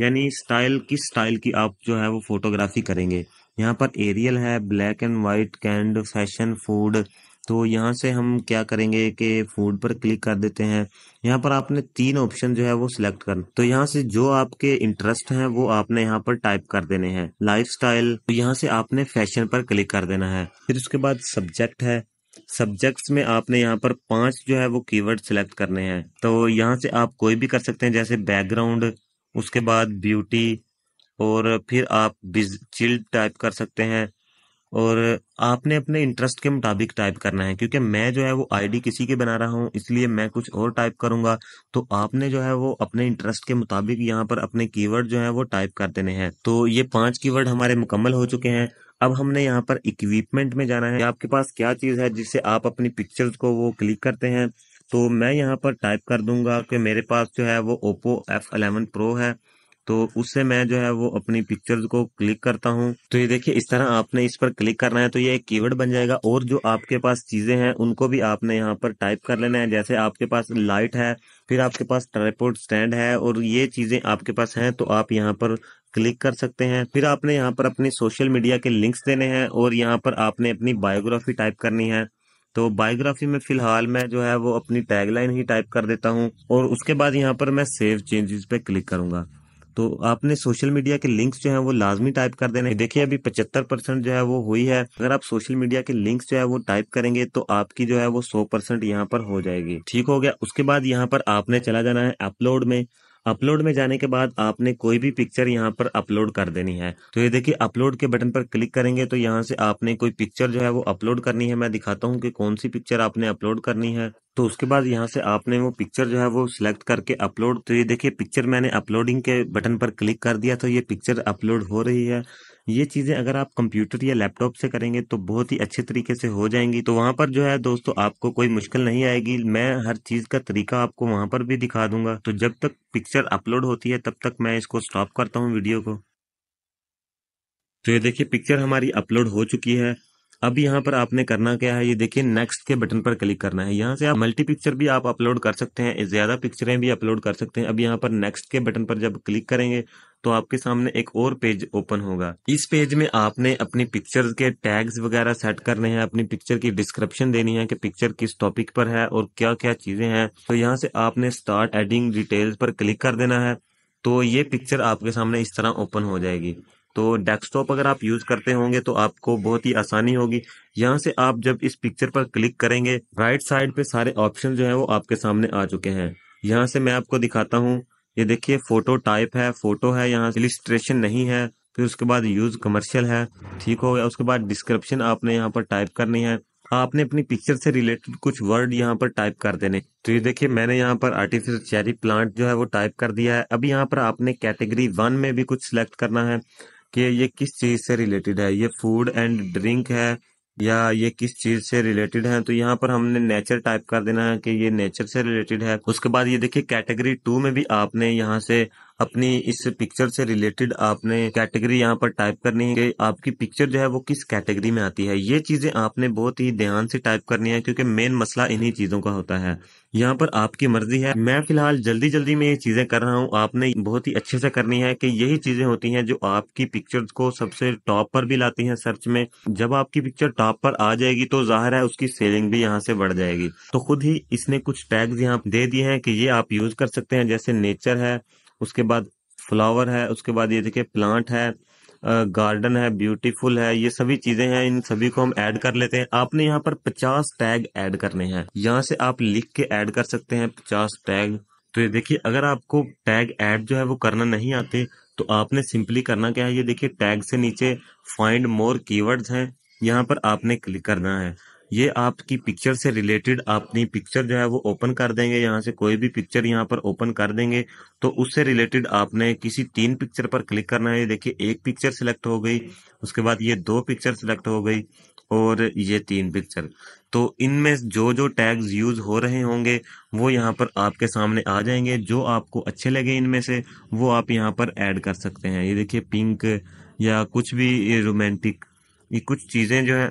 यानी स्टाइल किस स्टाइल की आप जो है वो फोटोग्राफी करेंगे यहाँ पर एरियल है black and white candid fashion food तो यहाँ से हम क्या करेंगे कि फूड पर क्लिक कर देते हैं यहाँ पर आपने तीन ऑप्शन जो है वो सिलेक्ट कर तो यहाँ से जो आपके इंटरेस्ट हैं वो आपने यहाँ पर टाइप कर देने हैं लाइफ स्टाइल तो यहाँ से आपने फैशन पर क्लिक कर देना है फिर उसके बाद सब्जेक्ट है सब्जेक्ट्स में आपने यहाँ पर पांच जो है वो कीवर्ड सिलेक्ट करने हैं तो यहाँ से आप कोई भी कर सकते हैं जैसे बैकग्राउंड उसके बाद ब्यूटी और फिर आप चिल्ड टाइप कर सकते हैं और आपने अपने इंटरेस्ट के मुताबिक टाइप करना है क्योंकि मैं जो है वो आईडी किसी के बना रहा हूँ इसलिए मैं कुछ और टाइप करूंगा तो आपने जो है वो अपने इंटरेस्ट के मुताबिक यहाँ पर अपने कीवर्ड जो है वो टाइप कर देने हैं तो ये पांच कीवर्ड हमारे मुकम्मल हो चुके हैं अब हमने यहाँ पर इक्विपमेंट में जाना है आपके पास क्या चीज है जिससे आप अपनी पिक्चर्स को वो क्लिक करते हैं तो मैं यहाँ पर टाइप कर दूंगा कि मेरे पास जो है वो ओप्पो एफ अलेवन प्रो है तो उससे मैं जो है वो अपनी पिक्चर्स को क्लिक करता हूँ तो ये देखिए इस तरह आपने इस पर क्लिक करना है तो ये एक कीवर्ड बन जाएगा और जो आपके पास चीजें हैं उनको भी आपने यहाँ पर टाइप कर लेना है जैसे आपके पास लाइट है फिर आपके पास ट्राईपोर्ट स्टैंड है और ये चीजें आपके पास हैं तो आप यहाँ पर क्लिक कर सकते हैं फिर आपने यहाँ पर अपनी सोशल मीडिया के लिंक्स देने हैं और यहाँ पर आपने अपनी बायोग्राफी टाइप करनी है तो बायोग्राफी में फिलहाल मैं जो है वो अपनी टैगलाइन ही टाइप कर देता हूँ और उसके बाद यहाँ पर मैं सेव चेंजेस पे क्लिक करूंगा तो आपने सोशल मीडिया के लिंक्स जो है वो लाजमी टाइप कर देने देखिए अभी पचहत्तर परसेंट जो है वो हुई है अगर आप सोशल मीडिया के लिंक्स जो है वो टाइप करेंगे तो आपकी जो है वो सौ परसेंट यहाँ पर हो जाएगी ठीक हो गया उसके बाद यहाँ पर आपने चला जाना है अपलोड में अपलोड में जाने के बाद आपने कोई भी पिक्चर यहाँ पर अपलोड कर देनी है तो ये देखिए अपलोड के बटन पर क्लिक करेंगे तो यहाँ से आपने कोई पिक्चर जो है वो अपलोड करनी है मैं दिखाता हूँ कि कौन सी पिक्चर आपने अपलोड करनी है तो उसके बाद यहाँ से आपने वो पिक्चर जो है वो सिलेक्ट करके अपलोड तो ये देखिए पिक्चर मैंने अपलोडिंग के बटन पर क्लिक कर दिया तो ये पिक्चर अपलोड हो रही है ये चीज़ें अगर आप कंप्यूटर या लैपटॉप से करेंगे तो बहुत ही अच्छे तरीके से हो जाएंगी तो वहाँ पर जो है दोस्तों आपको कोई मुश्किल नहीं आएगी मैं हर चीज़ का तरीका आपको वहाँ पर भी दिखा दूंगा तो जब तक पिक्चर अपलोड होती है तब तक मैं इसको स्टॉप करता हूँ वीडियो को तो ये देखिए पिक्चर हमारी अपलोड हो चुकी है अब यहाँ पर आपने करना क्या है ये देखिए नेक्स्ट के बटन पर क्लिक करना है यहाँ से आप मल्टी पिक्चर भी आप अपलोड कर सकते हैं ज्यादा पिक्चरें भी अपलोड कर सकते हैं अब यहाँ पर नेक्स्ट के बटन पर जब क्लिक करेंगे तो आपके सामने एक और पेज ओपन होगा इस पेज में आपने अपनी पिक्चर के टैग्स वगैरह सेट करने हैं अपनी पिक्चर की डिस्क्रिप्शन देनी है कि पिक्चर किस टॉपिक पर है और क्या क्या चीजें हैं तो यहाँ से आपने स्टार्ट एडिंग डिटेल्स पर क्लिक कर देना है तो ये पिक्चर आपके सामने इस तरह ओपन हो जाएगी तो डेस्कटॉप अगर आप यूज़ करते होंगे तो आपको बहुत ही आसानी होगी यहाँ से आप जब इस पिक्चर पर क्लिक करेंगे राइट साइड पे सारे ऑप्शन जो है वो आपके सामने आ चुके हैं यहाँ से मैं आपको दिखाता हूँ ये देखिए फोटो टाइप है फोटो है यहाँ इलिस्ट्रेशन नहीं है फिर उसके बाद यूज कमर्शियल है ठीक हो गया उसके बाद डिस्क्रिप्शन आपने यहाँ पर टाइप करनी है आपने अपनी पिक्चर से रिलेटेड कुछ वर्ड यहाँ पर टाइप कर देने तो ये देखिए मैंने यहाँ पर आर्टिफिशियल चेरी प्लांट जो है वो टाइप कर दिया है अभी यहाँ पर आपने कैटेगरी वन में भी कुछ सिलेक्ट करना है कि ये किस चीज़ से रिलेटेड है ये फूड एंड ड्रिंक है या ये किस चीज से रिलेटेड है तो यहाँ पर हमने नेचर टाइप कर देना है कि ये नेचर से रिलेटेड है उसके बाद ये देखिए कैटेगरी टू में भी आपने यहाँ से अपनी इस पिक्चर से रिलेटेड आपने कैटेगरी यहाँ पर टाइप करनी है कि आपकी पिक्चर जो है वो किस कैटेगरी में आती है ये चीजें आपने बहुत ही ध्यान से टाइप करनी है क्योंकि मेन मसला इन्हीं चीजों का होता है यहाँ पर आपकी मर्जी है मैं फिलहाल जल्दी जल्दी में ये चीजें कर रहा हूँ आपने बहुत ही अच्छे से करनी है कि यही चीजें होती हैं जो आपकी पिक्चर को सबसे टॉप पर भी लाती हैं सर्च में जब आपकी पिक्चर टॉप पर आ जाएगी तो जाहिर है उसकी सेलिंग भी यहाँ से बढ़ जाएगी तो खुद ही इसने कुछ टैग्स यहाँ दे दिए हैं कि ये आप यूज कर सकते हैं जैसे नेचर है उसके बाद फ्लावर है उसके बाद ये देखिए प्लांट है गार्डन है ब्यूटीफुल है ये सभी चीजें हैं इन सभी को हम ऐड कर लेते हैं आपने यहाँ पर 50 टैग ऐड करने हैं यहाँ से आप लिख के ऐड कर सकते हैं 50 टैग तो ये देखिए अगर आपको टैग ऐड जो है वो करना नहीं आते तो आपने सिंपली करना क्या है ये देखिए टैग से नीचे फाइंड मोर कीवर्ड्स हैं यहाँ पर आपने क्लिक करना है ये आपकी पिक्चर से रिलेटेड अपनी पिक्चर जो है वो ओपन कर देंगे यहाँ से कोई भी पिक्चर यहाँ पर ओपन कर देंगे तो उससे रिलेटेड आपने किसी तीन पिक्चर पर क्लिक करना है देखिए एक पिक्चर सिलेक्ट हो गई उसके बाद ये दो पिक्चर सिलेक्ट हो गई और ये तीन पिक्चर तो इनमें जो जो टैग्स यूज हो रहे होंगे वो यहाँ पर आपके सामने आ जाएंगे जो आपको अच्छे लगे इनमें से वो आप यहाँ पर ऐड कर सकते हैं ये देखिए पिंक या कुछ भी रोमांटिक ये कुछ चीज़ें जो है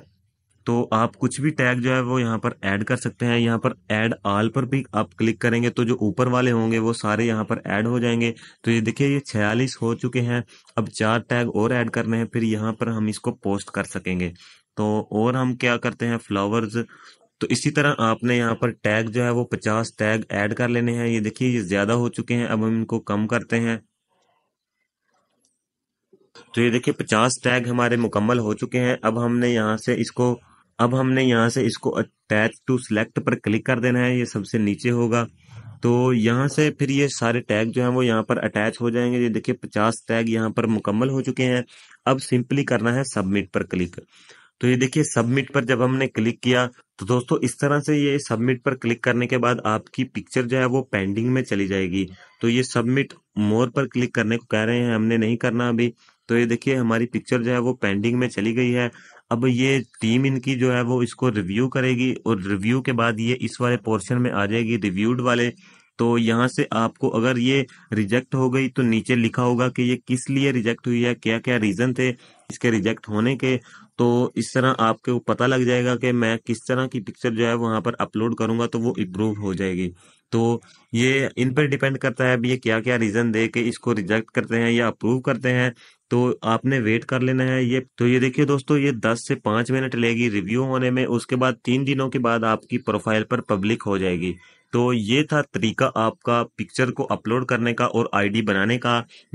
तो आप कुछ भी टैग जो है वो यहाँ पर ऐड कर सकते हैं यहाँ पर ऐड आल पर भी आप क्लिक करेंगे तो जो ऊपर वाले होंगे वो सारे यहाँ पर ऐड हो जाएंगे तो ये देखिए ये छियालीस हो चुके हैं अब चार टैग और ऐड करने हैं फिर यहाँ पर हम इसको पोस्ट कर सकेंगे तो और हम क्या करते हैं फ्लावर्स तो इसी तरह आपने यहाँ पर टैग जो है वो पचास टैग ऐड कर लेने हैं ये देखिए ये ज़्यादा हो चुके हैं अब हम इनको कम करते हैं तो ये देखिए पचास टैग हमारे मुकम्मल हो चुके हैं अब हमने यहाँ से इसको अब हमने यहाँ से इसको अटैच टू सिलेक्ट पर क्लिक कर देना है ये सबसे नीचे होगा तो यहाँ से फिर ये सारे टैग जो हैं वो यहाँ पर अटैच हो जाएंगे ये देखिए पचास टैग यहाँ पर मुकम्मल हो चुके हैं अब सिंपली करना है सबमिट पर क्लिक तो ये देखिए सबमिट पर जब हमने क्लिक किया तो दोस्तों इस तरह से ये सबमिट पर क्लिक करने के बाद आपकी पिक्चर जो है वो पेंडिंग में चली जाएगी तो ये सबमिट मोर पर क्लिक करने को कह रहे हैं हमने नहीं करना अभी तो ये देखिए हमारी पिक्चर जो है वो पेंडिंग में चली गई है अब ये टीम इनकी जो है वो इसको रिव्यू करेगी और रिव्यू के बाद ये इस वाले पोर्शन में आ जाएगी रिव्यूड वाले तो यहाँ से आपको अगर ये रिजेक्ट हो गई तो नीचे लिखा होगा कि ये किस लिए रिजेक्ट हुई है क्या क्या रीज़न थे इसके रिजेक्ट होने के तो इस तरह आपके पता लग जाएगा कि मैं किस तरह की पिक्चर जो है वहां पर अपलोड करूंगा तो वो इम्प्रूव हो जाएगी तो ये इन पर डिपेंड करता है अब ये क्या क्या रीज़न दे के इसको रिजेक्ट करते हैं या अप्रूव करते हैं तो आपने वेट कर लेना है ये तो ये देखिए दोस्तों ये 10 से 5 मिनट लेगी रिव्यू होने में उसके बाद तीन दिनों के बाद आपकी प्रोफाइल पर पब्लिक हो जाएगी तो ये था तरीका आपका पिक्चर को अपलोड करने का और आईडी बनाने का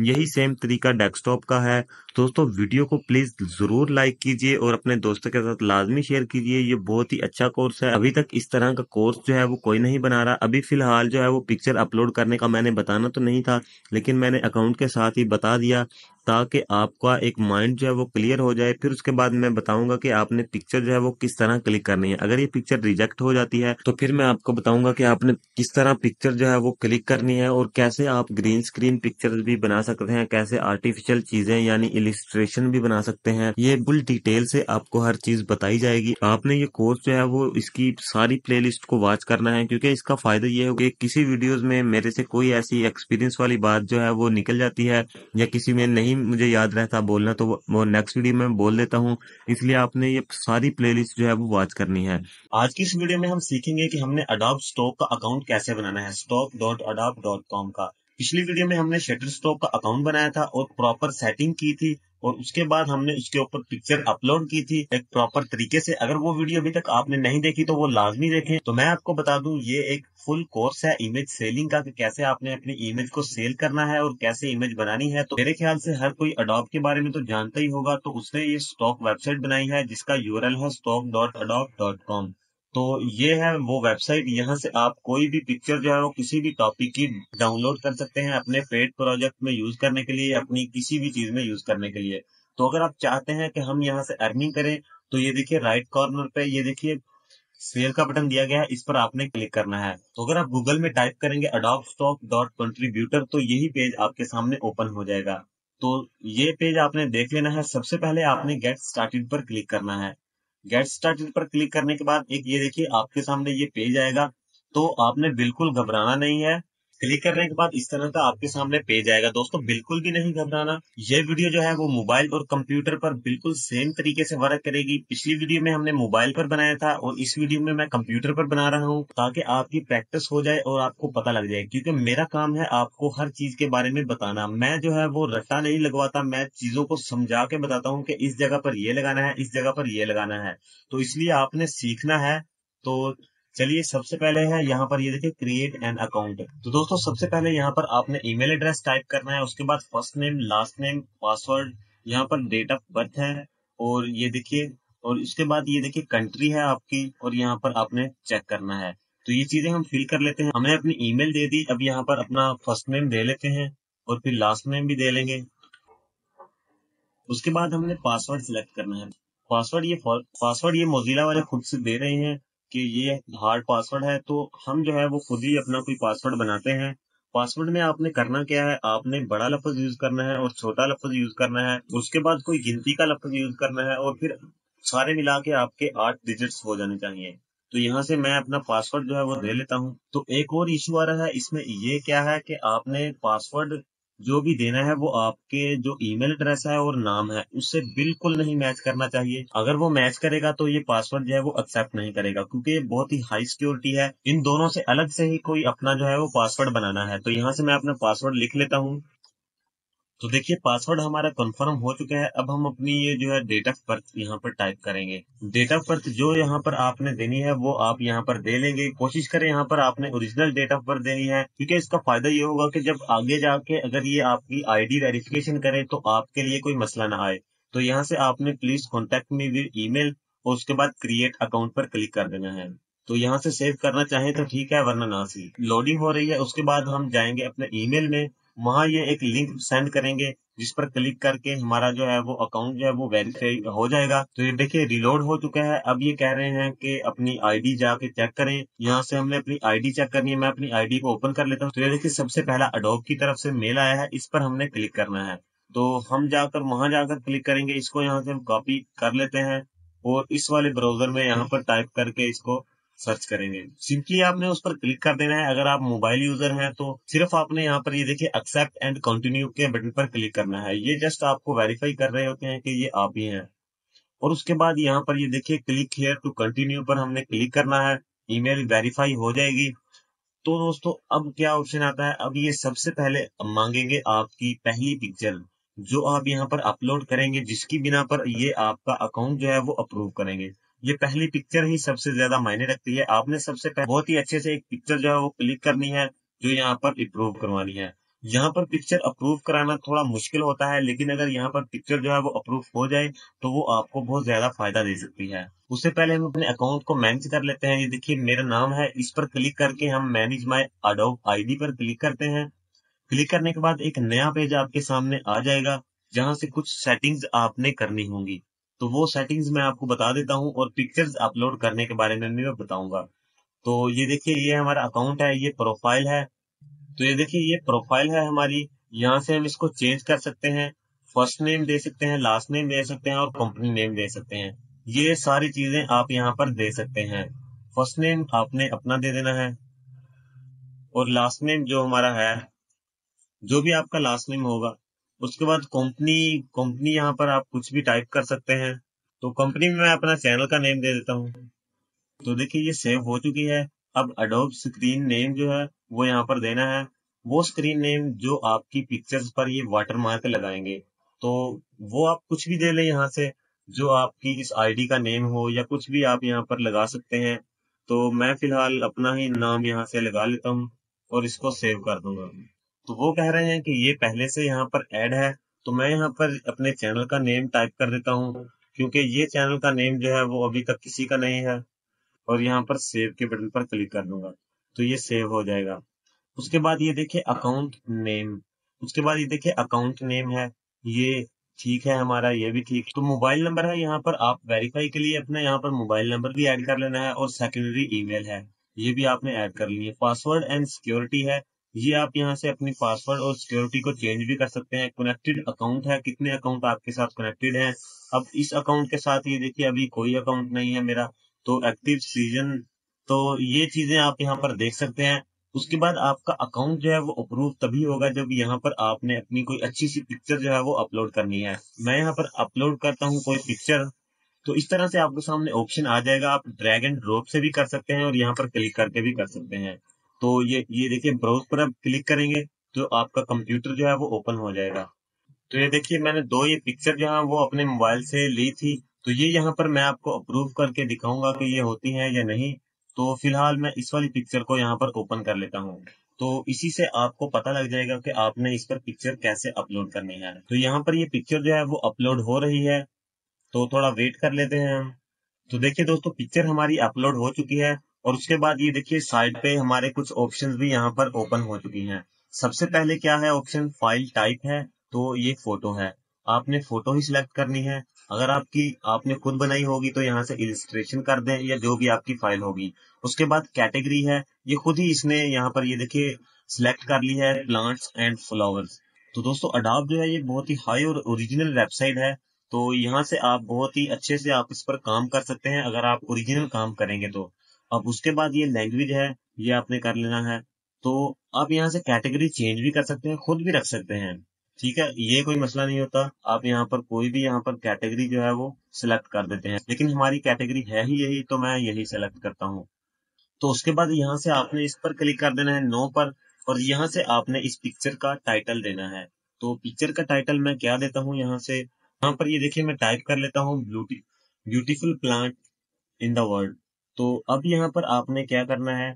यही सेम तरीका डेस्कटॉप का है दोस्तों वीडियो को प्लीज़ ज़रूर लाइक कीजिए और अपने दोस्तों के साथ लाजमी शेयर कीजिए ये बहुत ही अच्छा कोर्स है अभी तक इस तरह का कोर्स जो है वो कोई नहीं बना रहा अभी फ़िलहाल जो है वो पिक्चर अपलोड करने का मैंने बताना तो नहीं था लेकिन मैंने अकाउंट के साथ ही बता दिया ताकि आपका एक माइंड जो है वो क्लियर हो जाए फिर उसके बाद मैं बताऊंगा कि आपने पिक्चर जो है वो किस तरह क्लिक करनी है अगर ये पिक्चर रिजेक्ट हो जाती है तो फिर मैं आपको बताऊंगा कि आपने किस तरह पिक्चर जो है वो क्लिक करनी है और कैसे आप ग्रीन स्क्रीन पिक्चर भी बना सकते हैं कैसे आर्टिफिशियल चीजें यानी इलिस्ट्रेशन भी बना सकते हैं ये फुल डिटेल से आपको हर चीज बताई जाएगी आपने ये कोर्स जो है वो इसकी सारी प्ले को वॉच करना है क्योंकि इसका फायदा ये होगा किसी वीडियो में मेरे से कोई ऐसी एक्सपीरियंस वाली बात जो है वो निकल जाती है या किसी में नहीं नहीं मुझे याद रहता बोलना तो वो नेक्स्ट वीडियो में बोल देता हूँ इसलिए आपने ये सारी प्लेलिस्ट जो है वो वॉच करनी है आज की इस वीडियो में हम सीखेंगे कि हमने अडोब स्टॉक का अकाउंट कैसे बनाना है stock dot Adobe dot com का पिछली वीडियो में हमने शटर स्टॉक का अकाउंट बनाया था और प्रॉपर सेटिंग की थी और उसके बाद हमने उसके ऊपर पिक्चर अपलोड की थी एक प्रॉपर तरीके से अगर वो वीडियो अभी तक आपने नहीं देखी तो वो लाजमी देखें तो मैं आपको बता दूं ये एक फुल कोर्स है इमेज सेलिंग का कि कैसे आपने अपनी इमेज को सेल करना है और कैसे इमेज बनानी है तो मेरे ख्याल से हर कोई अडोप के बारे में तो जानता ही होगा तो उसने ये स्टॉक वेबसाइट बनाई है जिसका यूरल है stock dot Adobe dot com तो ये है वो वेबसाइट यहाँ से आप कोई भी पिक्चर जो है वो किसी भी टॉपिक की डाउनलोड कर सकते हैं अपने पेड प्रोजेक्ट में यूज करने के लिए अपनी किसी भी चीज में यूज करने के लिए तो अगर आप चाहते हैं कि हम यहाँ से अर्निंग करें तो ये देखिए राइट कॉर्नर पे ये देखिए सेल का बटन दिया गया है इस पर आपने क्लिक करना है तो अगर आप गूगल में टाइप करेंगे अडोप स्टॉक डॉट कंट्रीब्यूटर तो यही पेज आपके सामने ओपन हो जाएगा तो ये पेज आपने देख लेना है सबसे पहले आपने गेट स्टार्टेड पर क्लिक करना है गेट स्टार्टेड पर क्लिक करने के बाद एक ये देखिए आपके सामने ये पेज आएगा तो आपने बिल्कुल घबराना नहीं है क्लिक करने के बाद इस तरह का आपके सामने पेज आएगा दोस्तों बिल्कुल भी नहीं घबराना ये वीडियो जो है वो मोबाइल और कंप्यूटर पर बिल्कुल सेम तरीके से वर्क करेगी पिछली वीडियो में हमने मोबाइल पर बनाया था और इस वीडियो में मैं कंप्यूटर पर बना रहा हूँ ताकि आपकी प्रैक्टिस हो जाए और आपको पता लग जाए क्योंकि मेरा काम है आपको हर चीज के बारे में बताना मैं जो है वो रट्टा नहीं लगवाता मैं चीजों को समझा के बताता हूँ कि इस जगह पर ये लगाना है इस जगह पर ये लगाना है तो इसलिए आपने सीखना है तो चलिए सबसे पहले है यहाँ पर ये देखिए क्रिएट एन अकाउंट तो दोस्तों सबसे पहले यहाँ पर आपने ईमेल एड्रेस टाइप करना है उसके बाद first name last name password यहाँ पर डेट ऑफ बर्थ है और ये देखिए और इसके बाद ये देखिए कंट्री है आपकी और यहाँ पर आपने चेक करना है तो ये चीजें हम फिल कर लेते हैं हमने अपनी ईमेल दे दी अब यहाँ पर अपना फर्स्ट नेम दे लेते हैं और फिर लास्ट नेम भी दे लेंगे उसके बाद हमने पासवर्ड सिलेक्ट करना है पासवर्ड ये पासवर्ड ये मोजिला वाले खुद से दे रहे हैं कि ये हार्ड पासवर्ड है तो हम जो है वो खुद ही अपना कोई पासवर्ड बनाते हैं पासवर्ड में आपने करना क्या है आपने बड़ा लफ्ज यूज करना है और छोटा लफ्ज यूज करना है उसके बाद कोई गिनती का लफ्ज यूज करना है और फिर सारे मिला के आपके आठ डिजिट्स हो जाने चाहिए तो यहाँ से मैं अपना पासवर्ड जो है वो दे लेता हूँ तो एक और इशू आ रहा है इसमें ये क्या है कि आपने पासवर्ड जो भी देना है वो आपके जो ईमेल एड्रेस है और नाम है उससे बिल्कुल नहीं मैच करना चाहिए अगर वो मैच करेगा तो ये पासवर्ड जो है वो एक्सेप्ट नहीं करेगा क्योंकि ये बहुत ही हाई सिक्योरिटी है इन दोनों से अलग से ही कोई अपना जो है वो पासवर्ड बनाना है तो यहाँ से मैं अपना पासवर्ड लिख लेता हूँ तो देखिए पासवर्ड हमारा कंफर्म हो चुका है अब हम अपनी ये जो है डेट ऑफ बर्थ यहाँ पर टाइप करेंगे डेट ऑफ बर्थ जो यहाँ पर आपने देनी है वो आप यहाँ पर दे लेंगे कोशिश करें यहाँ पर आपने ओरिजिनल डेट ऑफ बर्थ देनी है क्योंकि इसका फायदा ये होगा कि जब आगे जाके अगर ये आपकी डी वेरिफिकेशन करे तो आपके लिए कोई मसला ना आए तो यहाँ से आपने प्लीज कॉन्टेक्ट में विद मेल और उसके बाद क्रिएट अकाउंट पर क्लिक कर देना है तो यहाँ से सेव करना चाहे तो ठीक है वरना ना सी लोडिंग हो रही है उसके बाद हम जाएंगे अपने ईमेल में वहां ये एक लिंक सेंड करेंगे जिस पर क्लिक करके हमारा जो है वो अकाउंट जो है वो वेरीफाई हो जाएगा तो ये देखिए रिलोड हो चुका है अब ये कह रहे हैं कि अपनी आईडी जाके चेक करें यहाँ से हमने अपनी आईडी चेक करनी है मैं अपनी आईडी को ओपन कर लेता हूँ तो ये देखिए सबसे पहला अडोप की तरफ से मेल आया है इस पर हमने क्लिक करना है तो हम जाकर वहां जाकर क्लिक करेंगे इसको यहाँ से हम कॉपी कर लेते हैं और इस वाले ब्राउजर में यहाँ पर टाइप करके इसको सर्च करेंगे सिंपली आपने उस पर क्लिक कर देना है अगर आप मोबाइल यूजर हैं तो सिर्फ आपने यहाँ पर ये देखिए एक्सेप्ट एंड कंटिन्यू के बटन पर क्लिक करना है ये जस्ट आपको वेरीफाई कर रहे होते हैं कि ये आप ही हैं और उसके बाद यहाँ पर ये देखिए क्लिक हेयर टू कंटिन्यू पर हमने क्लिक करना है ईमेल वेरीफाई हो जाएगी तो दोस्तों अब क्या ऑप्शन आता है अब ये सबसे पहले मांगेंगे आपकी पहली पिक्चर जो आप यहाँ पर अपलोड करेंगे जिसकी बिना पर ये आपका अकाउंट जो है वो अप्रूव करेंगे ये पहली पिक्चर ही सबसे ज्यादा मायने रखती है आपने सबसे पहले बहुत ही अच्छे से एक पिक्चर जो है वो क्लिक करनी है जो यहाँ पर अप्रूव करवानी है यहाँ पर पिक्चर अप्रूव कराना थोड़ा मुश्किल होता है लेकिन अगर यहाँ पर पिक्चर जो है वो अप्रूव हो जाए तो वो आपको बहुत ज्यादा फायदा दे सकती है उससे पहले हम अपने अकाउंट को मैनेज कर लेते हैं ये देखिए मेरा नाम है इस पर क्लिक करके हम मैनेज माई अडोब आईडी पर क्लिक करते हैं क्लिक करने के बाद एक नया पेज आपके सामने आ जाएगा जहाँ से कुछ सेटिंग्स आपने करनी होंगी तो वो सेटिंग्स मैं आपको बता देता हूँ और पिक्चर्स अपलोड करने के बारे में मैं बताऊंगा तो ये देखिए ये हमारा अकाउंट है ये प्रोफाइल है तो ये देखिए ये प्रोफाइल है हमारी यहाँ से हम इसको चेंज कर सकते हैं फर्स्ट नेम दे सकते हैं लास्ट नेम दे सकते हैं और कंपनी नेम दे सकते हैं ये सारी चीजें आप यहाँ पर दे सकते हैं फर्स्ट नेम आपने अपना दे देना है और लास्ट नेम जो हमारा है जो भी आपका लास्ट नेम होगा उसके बाद कंपनी कंपनी यहाँ पर आप कुछ भी टाइप कर सकते हैं तो कंपनी में मैं अपना चैनल का नेम दे देता हूँ तो देखिए ये सेव हो चुकी है अब अडोब स्क्रीन नेम जो है वो यहाँ पर देना है वो स्क्रीन नेम जो आपकी पिक्चर्स पर ये वाटर मार्क लगाएंगे तो वो आप कुछ भी दे लें यहाँ से जो आपकी इस आईडी का नेम हो या कुछ भी आप यहाँ पर लगा सकते हैं तो मैं फिलहाल अपना ही नाम यहाँ से लगा लेता हूँ और इसको सेव कर दूंगा तो वो कह रहे हैं कि ये पहले से यहाँ पर एड है तो मैं यहाँ पर अपने चैनल का नेम टाइप कर देता हूँ क्योंकि ये चैनल का नेम जो है वो अभी तक किसी का नहीं है और यहाँ पर सेव के बटन पर क्लिक कर दूंगा तो ये सेव हो जाएगा उसके बाद ये देखिए अकाउंट नेम उसके बाद ये देखिए अकाउंट नेम है ये ठीक है हमारा ये भी ठीक तो मोबाइल नंबर है यहाँ पर आप वेरीफाई के लिए अपने यहाँ पर मोबाइल नंबर भी ऐड कर लेना है और सेकेंडरी ईमेल है ये भी आपने ऐड कर ली है पासवर्ड एंड सिक्योरिटी है ये आप यहाँ से अपनी पासवर्ड और सिक्योरिटी को चेंज भी कर सकते हैं कनेक्टेड अकाउंट है कितने अकाउंट आपके साथ कनेक्टेड है अब इस अकाउंट के साथ ये देखिए अभी कोई अकाउंट नहीं है मेरा तो एक्टिव सीजन तो ये चीजें आप यहाँ पर देख सकते हैं उसके बाद आपका अकाउंट जो है वो अप्रूव तभी होगा जब यहाँ पर आपने अपनी कोई अच्छी सी पिक्चर जो है वो अपलोड करनी है मैं यहाँ पर अपलोड करता हूँ कोई पिक्चर तो इस तरह से आपके सामने ऑप्शन आ जाएगा आप ड्रैग एंड ड्रॉप से भी कर सकते हैं और यहाँ पर क्लिक करके भी कर सकते हैं तो ये ये देखिए ब्राउज पर आप क्लिक करेंगे तो आपका कंप्यूटर जो है वो ओपन हो जाएगा तो ये देखिए मैंने दो ये पिक्चर जो है वो अपने मोबाइल से ली थी तो ये यहाँ पर मैं आपको अप्रूव करके दिखाऊंगा कि ये होती है या नहीं तो फिलहाल मैं इस वाली पिक्चर को यहाँ पर ओपन कर लेता हूँ तो इसी से आपको पता लग जाएगा कि आपने इस पर पिक्चर कैसे अपलोड करनी है तो यहाँ पर ये पिक्चर जो है वो अपलोड हो रही है तो थोड़ा वेट कर लेते हैं हम तो देखिए दोस्तों पिक्चर हमारी अपलोड हो चुकी है और उसके बाद ये देखिए साइड पे हमारे कुछ ऑप्शंस भी यहाँ पर ओपन हो चुकी हैं सबसे पहले क्या है ऑप्शन फाइल टाइप है तो ये फोटो है आपने फोटो ही सिलेक्ट करनी है अगर आपकी आपने खुद बनाई होगी तो यहाँ से इलिस्ट्रेशन कर दें या जो भी आपकी फाइल होगी उसके बाद कैटेगरी है ये खुद ही इसने यहाँ पर ये देखिए सिलेक्ट कर ली है प्लांट्स एंड फ्लावर्स तो दोस्तों अडाप जो है ये बहुत ही हाई और ओरिजिनल वेबसाइट है तो यहाँ से आप बहुत ही अच्छे से आप इस पर काम कर सकते हैं अगर आप ओरिजिनल काम करेंगे तो अब उसके बाद ये लैंग्वेज है ये आपने कर लेना है तो आप यहाँ से कैटेगरी चेंज भी कर सकते हैं खुद भी रख सकते हैं ठीक है ये कोई मसला नहीं होता आप यहाँ पर कोई भी यहाँ पर कैटेगरी जो है वो सिलेक्ट कर देते हैं लेकिन हमारी कैटेगरी है ही यही तो मैं यही सिलेक्ट करता हूँ तो उसके बाद यहाँ से आपने इस पर क्लिक कर देना है नो पर और यहाँ से आपने इस पिक्चर का टाइटल देना है तो पिक्चर का टाइटल मैं क्या देता हूँ यहाँ से यहाँ पर ये देखिए मैं टाइप कर लेता हूँ beauty beautiful plant in the world तो अब यहाँ पर आपने क्या करना है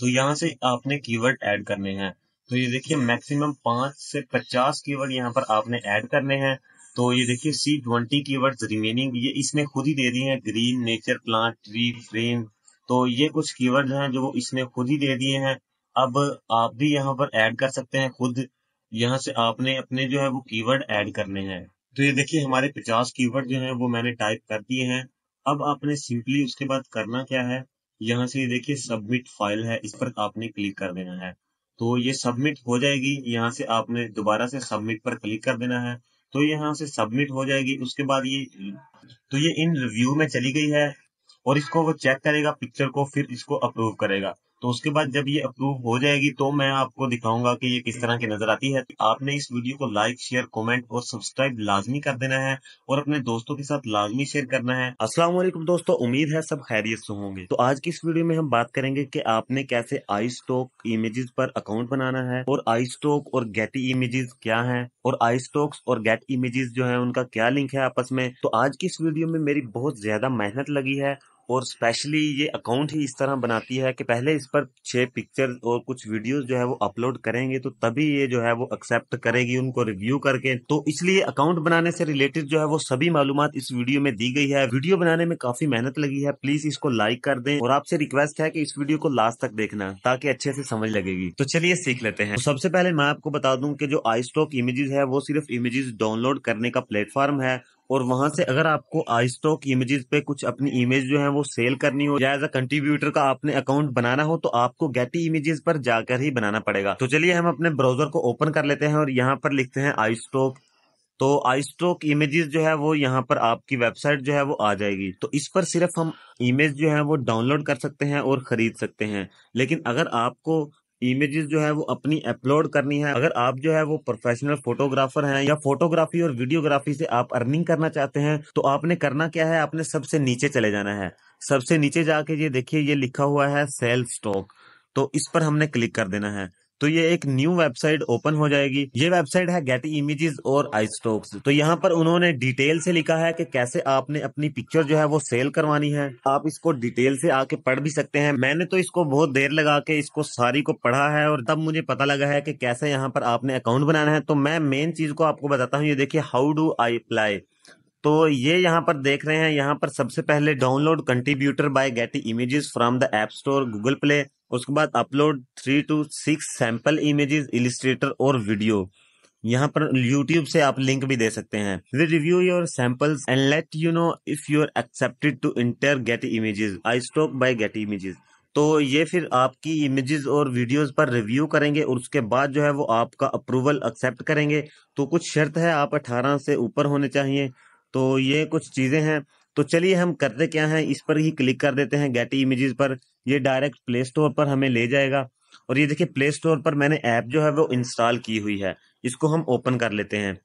तो यहाँ से आपने कीवर्ड ऐड करने हैं तो ये देखिए मैक्सिमम पांच से पचास कीवर्ड यहाँ पर आपने ऐड करने हैं तो ये देखिए सी ट्वेंटी की रिमेनिंग ये इसने खुद ही दे दी है green nature plant tree frame तो ये कुछ कीवर्ड हैं जो इसने खुद ही दे दिए हैं अब आप भी यहाँ पर ऐड कर सकते हैं खुद यहाँ से आपने अपने जो है वो कीवर्ड ऐड करने हैं तो ये देखिए हमारे 50 कीवर्ड जो है वो मैंने टाइप कर दिए हैं अब आपने सिंपली उसके बाद करना क्या है यहाँ से देखिए सबमिट फाइल है इस पर आपने क्लिक कर देना है तो ये सबमिट हो जाएगी यहाँ से आपने दोबारा से सबमिट पर क्लिक कर देना है तो यहाँ से सबमिट हो जाएगी उसके बाद ये तो ये इन रिव्यू में चली गई है और इसको वो चेक करेगा पिक्चर को फिर इसको अप्रूव करेगा तो उसके बाद जब ये अप्रूव हो जाएगी तो मैं आपको दिखाऊंगा कि ये किस तरह की नजर आती है आपने इस वीडियो को लाइक शेयर कमेंट और सब्सक्राइब लाजमी कर देना है और अपने दोस्तों के साथ लाजमी शेयर करना है असलाम दोस्तों उम्मीद है सब खैरियत से होंगे तो आज की इस वीडियो में हम बात करेंगे की आपने कैसे आई स्टॉक इमेजेस पर अकाउंट बनाना है और आई स्टॉक और गेटी इमेजेस क्या है और आई स्टॉक्स और गेट इमेजेस जो है उनका क्या लिंक है आपस में तो आज की इस वीडियो में मेरी बहुत ज्यादा मेहनत लगी है और स्पेशली ये अकाउंट ही इस तरह बनाती है कि पहले इस पर छह पिक्चर और कुछ वीडियोस जो है वो अपलोड करेंगे तो तभी ये जो है वो एक्सेप्ट करेगी उनको रिव्यू करके तो इसलिए अकाउंट बनाने से रिलेटेड जो है वो सभी मालूम इस वीडियो में दी गई है वीडियो बनाने में काफी मेहनत लगी है प्लीज इसको लाइक कर दें और आपसे रिक्वेस्ट है कि इस वीडियो को लास्ट तक देखना ताकि अच्छे से समझ लगेगी तो चलिए सीख लेते हैं तो सबसे पहले मैं आपको बता दूँ की जो आई स्टॉक इमेजेस है वो सिर्फ इमेजेस डाउनलोड करने का प्लेटफॉर्म है और वहां से अगर आपको आई स्टॉक इमेजेस पे कुछ अपनी इमेज जो है वो सेल करनी हो या एज अ कंट्रीब्यूटर का आपने अकाउंट बनाना हो तो आपको गेटी इमेजेस पर जाकर ही बनाना पड़ेगा तो चलिए हम अपने ब्राउजर को ओपन कर लेते हैं और यहाँ पर लिखते हैं आई स्टॉक तो आई स्टॉक इमेजेस जो है वो यहाँ पर आपकी वेबसाइट जो है वो आ जाएगी तो इस पर सिर्फ हम इमेज जो है वो डाउनलोड कर सकते हैं और खरीद सकते हैं लेकिन अगर आपको इमेजेस जो है वो अपनी अपलोड करनी है अगर आप जो है वो प्रोफेशनल फोटोग्राफर हैं या फोटोग्राफी और वीडियोग्राफी से आप अर्निंग करना चाहते हैं तो आपने करना क्या है आपने सबसे नीचे चले जाना है सबसे नीचे जाके ये देखिए ये लिखा हुआ है सेल्फ स्टॉक तो इस पर हमने क्लिक कर देना है तो ये एक न्यू वेबसाइट ओपन हो जाएगी ये वेबसाइट है गेट इमेजेस और आईस्टॉक्स तो यहाँ पर उन्होंने डिटेल से लिखा है कि कैसे आपने अपनी पिक्चर जो है वो सेल करवानी है आप इसको डिटेल से आके पढ़ भी सकते हैं मैंने तो इसको बहुत देर लगा के इसको सारी को पढ़ा है और तब मुझे पता लगा है की कैसे यहाँ पर आपने अकाउंट बनाना है तो मैं मेन चीज को आपको बताता हूँ ये देखिए हाउ डू आई अप्लाई तो ये यहाँ पर देख रहे हैं यहाँ पर सबसे पहले download contributor by Getty images from the app store Google play उसके बाद upload three to six sample images illustrator और वीडियो यहाँ पर YouTube से आप लिंक भी दे सकते हैं we review your samples and let you know if you are accepted to enter Getty images I stock by Getty images तो ये फिर आपकी इमेजेस और वीडियोस पर रिव्यू करेंगे और उसके बाद जो है वो आपका अप्रूवल एक्सेप्ट करेंगे तो कुछ शर्त है आप 18 से ऊपर होने चाहिए तो ये कुछ चीज़ें हैं तो चलिए हम करते क्या है इस पर ही क्लिक कर देते हैं गेट इमेजेस पर ये डायरेक्ट प्ले स्टोर पर हमें ले जाएगा और ये देखिए प्ले स्टोर पर मैंने ऐप जो है वो इंस्टॉल की हुई है इसको हम ओपन कर लेते हैं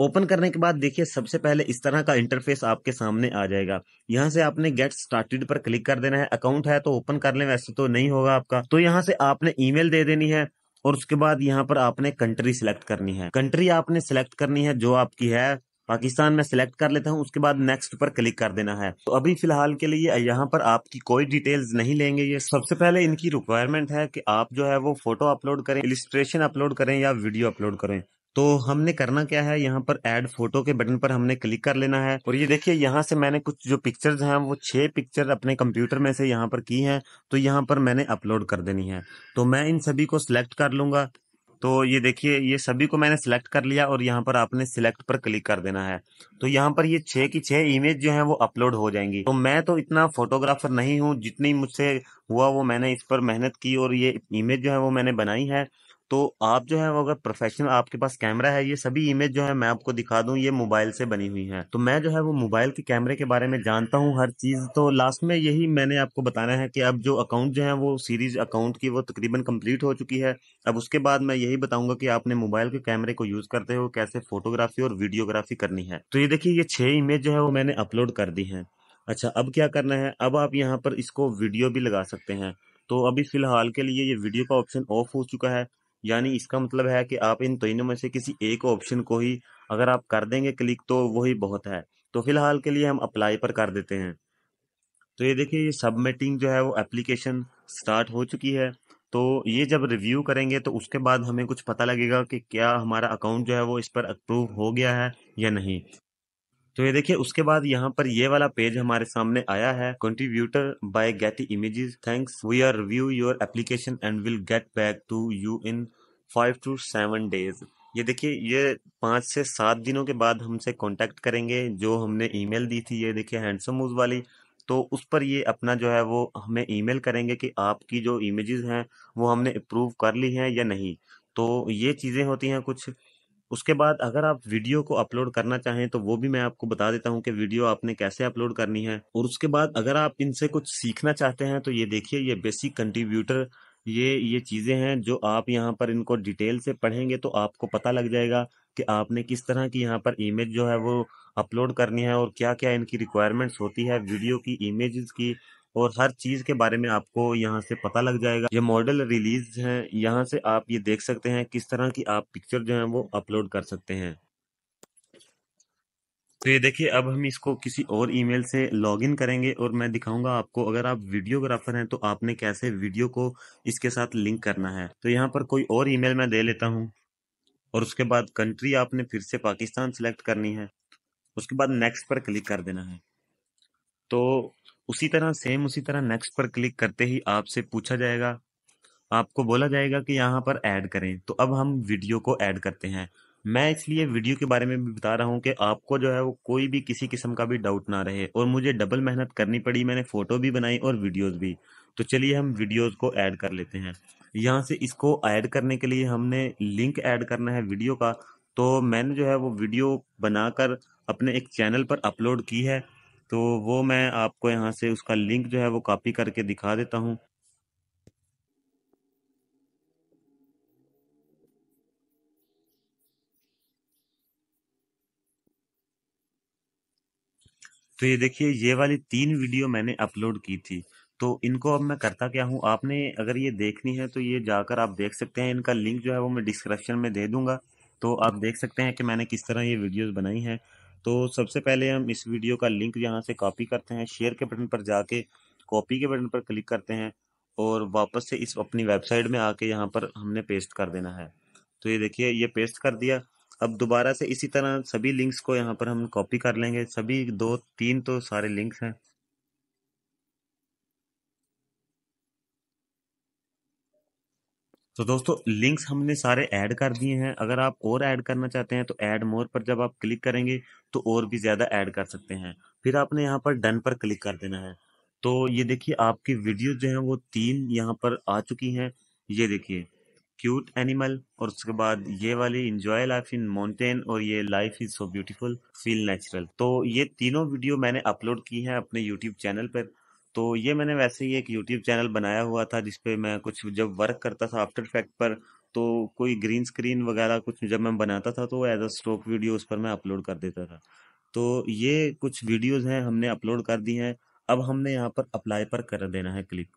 ओपन करने के बाद देखिए सबसे पहले इस तरह का इंटरफेस आपके सामने आ जाएगा यहाँ से आपने गेट स्टार्टेड पर क्लिक कर देना है अकाउंट है तो ओपन कर ले वैसे तो नहीं होगा आपका तो यहाँ से आपने ईमेल दे देनी है और उसके बाद यहाँ पर आपने कंट्री सिलेक्ट करनी है कंट्री आपने सिलेक्ट करनी है जो आपकी है पाकिस्तान में सिलेक्ट कर लेता हूँ उसके बाद नेक्स्ट पर क्लिक कर देना है तो अभी फिलहाल के लिए यहाँ पर आपकी कोई डिटेल्स नहीं लेंगे ये सबसे पहले इनकी रिक्वायरमेंट है कि आप जो है वो फोटो अपलोड करें इलिस्ट्रेशन अपलोड करें या वीडियो अपलोड करें तो हमने करना क्या है यहाँ पर ऐड फोटो के बटन पर हमने क्लिक कर लेना है और ये देखिए यहाँ से मैंने कुछ जो पिक्चर्स हैं वो छह पिक्चर अपने कंप्यूटर में से यहाँ पर की हैं तो यहाँ पर मैंने अपलोड कर देनी है तो मैं इन सभी को सिलेक्ट कर लूंगा तो ये देखिए ये सभी को मैंने सिलेक्ट कर लिया और यहाँ पर आपने सिलेक्ट पर क्लिक कर देना है तो यहाँ पर ये छह की छह इमेज जो है वो अपलोड हो जाएंगी तो मैं तो इतना फोटोग्राफर नहीं हूँ जितनी मुझसे हुआ वो मैंने इस पर मेहनत की और ये इमेज जो है वो मैंने बनाई है तो आप जो है वो अगर प्रोफेशनल आपके पास कैमरा है ये सभी इमेज जो है मैं आपको दिखा दूं ये मोबाइल से बनी हुई है तो मैं जो है वो मोबाइल के कैमरे के बारे में जानता हूँ हर चीज तो लास्ट में यही मैंने आपको बताना है कि अब जो अकाउंट जो है वो सीरीज अकाउंट की वो तकरीबन कंप्लीट हो चुकी है अब उसके बाद मैं यही बताऊंगा कि आपने मोबाइल के कैमरे को यूज करते हुए कैसे फोटोग्राफी और वीडियोग्राफी करनी है तो ये देखिए ये छह इमेज जो है वो मैंने अपलोड कर दी है अच्छा अब क्या करना है अब आप यहाँ पर इसको वीडियो भी लगा सकते हैं तो अभी फिलहाल के लिए ये वीडियो का ऑप्शन ऑफ हो चुका है यानी इसका मतलब है कि आप इन तीनों में से किसी एक ऑप्शन को ही अगर आप कर देंगे क्लिक तो वही बहुत है तो फिलहाल के लिए हम अप्लाई पर कर देते हैं तो ये देखिए ये सबमिटिंग जो है वो एप्लीकेशन स्टार्ट हो चुकी है तो ये जब रिव्यू करेंगे तो उसके बाद हमें कुछ पता लगेगा कि क्या हमारा अकाउंट जो है वो इस पर अप्रूव हो गया है या नहीं तो ये देखिए उसके बाद यहाँ पर ये वाला पेज हमारे सामने आया है contributor by Getty images thanks we are review your application and will get back to you in five to seven days ये देखिए ये पाँच से सात दिनों के बाद हमसे कांटेक्ट करेंगे जो हमने ईमेल दी थी ये देखिए हैंडसम मूव वाली तो उस पर ये अपना जो है वो हमें ईमेल करेंगे कि आपकी जो इमेजेस हैं वो हमने अप्रूव कर ली हैं या नहीं तो ये चीज़ें होती हैं कुछ उसके बाद अगर आप वीडियो को अपलोड करना चाहें तो वो भी मैं आपको बता देता हूं कि वीडियो आपने कैसे अपलोड करनी है और उसके बाद अगर आप इनसे कुछ सीखना चाहते हैं तो ये देखिए ये बेसिक कंट्रीब्यूटर ये ये चीज़ें हैं जो आप यहाँ पर इनको डिटेल से पढ़ेंगे तो आपको पता लग जाएगा कि आपने किस तरह की यहाँ पर इमेज जो है वो अपलोड करनी है और क्या क्या इनकी रिक्वायरमेंट्स होती है वीडियो की इमेज की और हर चीज के बारे में आपको यहाँ से पता लग जाएगा ये मॉडल रिलीज है यहाँ से आप ये देख सकते हैं किस तरह की आप पिक्चर जो है वो अपलोड कर सकते हैं तो ये देखिए अब हम इसको किसी और ईमेल से लॉगिन करेंगे और मैं दिखाऊंगा आपको अगर आप वीडियोग्राफर हैं तो आपने कैसे वीडियो को इसके साथ लिंक करना है तो यहाँ पर कोई और ईमेल मैं दे लेता हूँ और उसके बाद कंट्री आपने फिर से पाकिस्तान सेलेक्ट करनी है उसके बाद नेक्स्ट पर क्लिक कर देना है तो उसी तरह सेम उसी तरह नेक्स्ट पर क्लिक करते ही आपसे पूछा जाएगा आपको बोला जाएगा कि यहाँ पर ऐड करें तो अब हम वीडियो को ऐड करते हैं मैं इसलिए वीडियो के बारे में भी बता रहा हूँ कि आपको जो है वो कोई भी किसी किस्म का भी डाउट ना रहे और मुझे डबल मेहनत करनी पड़ी मैंने फ़ोटो भी बनाई और वीडियोस भी तो चलिए हम वीडियोस को ऐड कर लेते हैं यहाँ से इसको ऐड करने के लिए हमने लिंक ऐड करना है वीडियो का तो मैंने जो है वो वीडियो बनाकर अपने एक चैनल पर अपलोड की है तो वो मैं आपको यहाँ से उसका लिंक जो है वो कॉपी करके दिखा देता हूँ तो ये देखिए ये वाली तीन वीडियो मैंने अपलोड की थी तो इनको अब मैं करता क्या हूँ आपने अगर ये देखनी है तो ये जाकर आप देख सकते हैं इनका लिंक जो है वो मैं डिस्क्रिप्शन में दे दूंगा तो आप देख सकते हैं कि मैंने किस तरह ये वीडियोस बनाई हैं तो सबसे पहले हम इस वीडियो का लिंक यहाँ से कॉपी करते हैं शेयर के बटन पर जाके कॉपी के बटन पर क्लिक करते हैं और वापस से इस अपनी वेबसाइट में आके यहाँ पर हमने पेस्ट कर देना है तो ये देखिए ये पेस्ट कर दिया अब दोबारा से इसी तरह सभी लिंक्स को यहाँ पर हम कॉपी कर लेंगे सभी दो तीन तो सारे लिंक्स हैं तो दोस्तों लिंक्स हमने सारे ऐड कर दिए हैं अगर आप और ऐड करना चाहते हैं तो ऐड मोर पर जब आप क्लिक करेंगे तो और भी ज़्यादा ऐड कर सकते हैं फिर आपने यहाँ पर डन पर क्लिक कर देना है तो ये देखिए आपकी वीडियो जो है वो तीन यहाँ पर आ चुकी हैं ये देखिए क्यूट एनिमल और उसके बाद ये वाली इंजॉय लाइफ इन माउंटेन और ये life is so beautiful feel natural तो ये तीनों वीडियो मैंने अपलोड की हैं अपने यूट्यूब चैनल पर तो ये मैंने वैसे ही एक यूट्यूब चैनल बनाया हुआ था जिसपे मैं कुछ जब वर्क करता था आफ्टर इफेक्ट पर तो कोई ग्रीन स्क्रीन वगैरह कुछ जब मैं बनाता था तो एज अ स्ट्रोक वीडियो उस पर मैं अपलोड कर देता था तो ये कुछ वीडियोज हैं हमने अपलोड कर दी हैं अब हमने यहाँ पर अप्लाई पर कर देना है क्लिक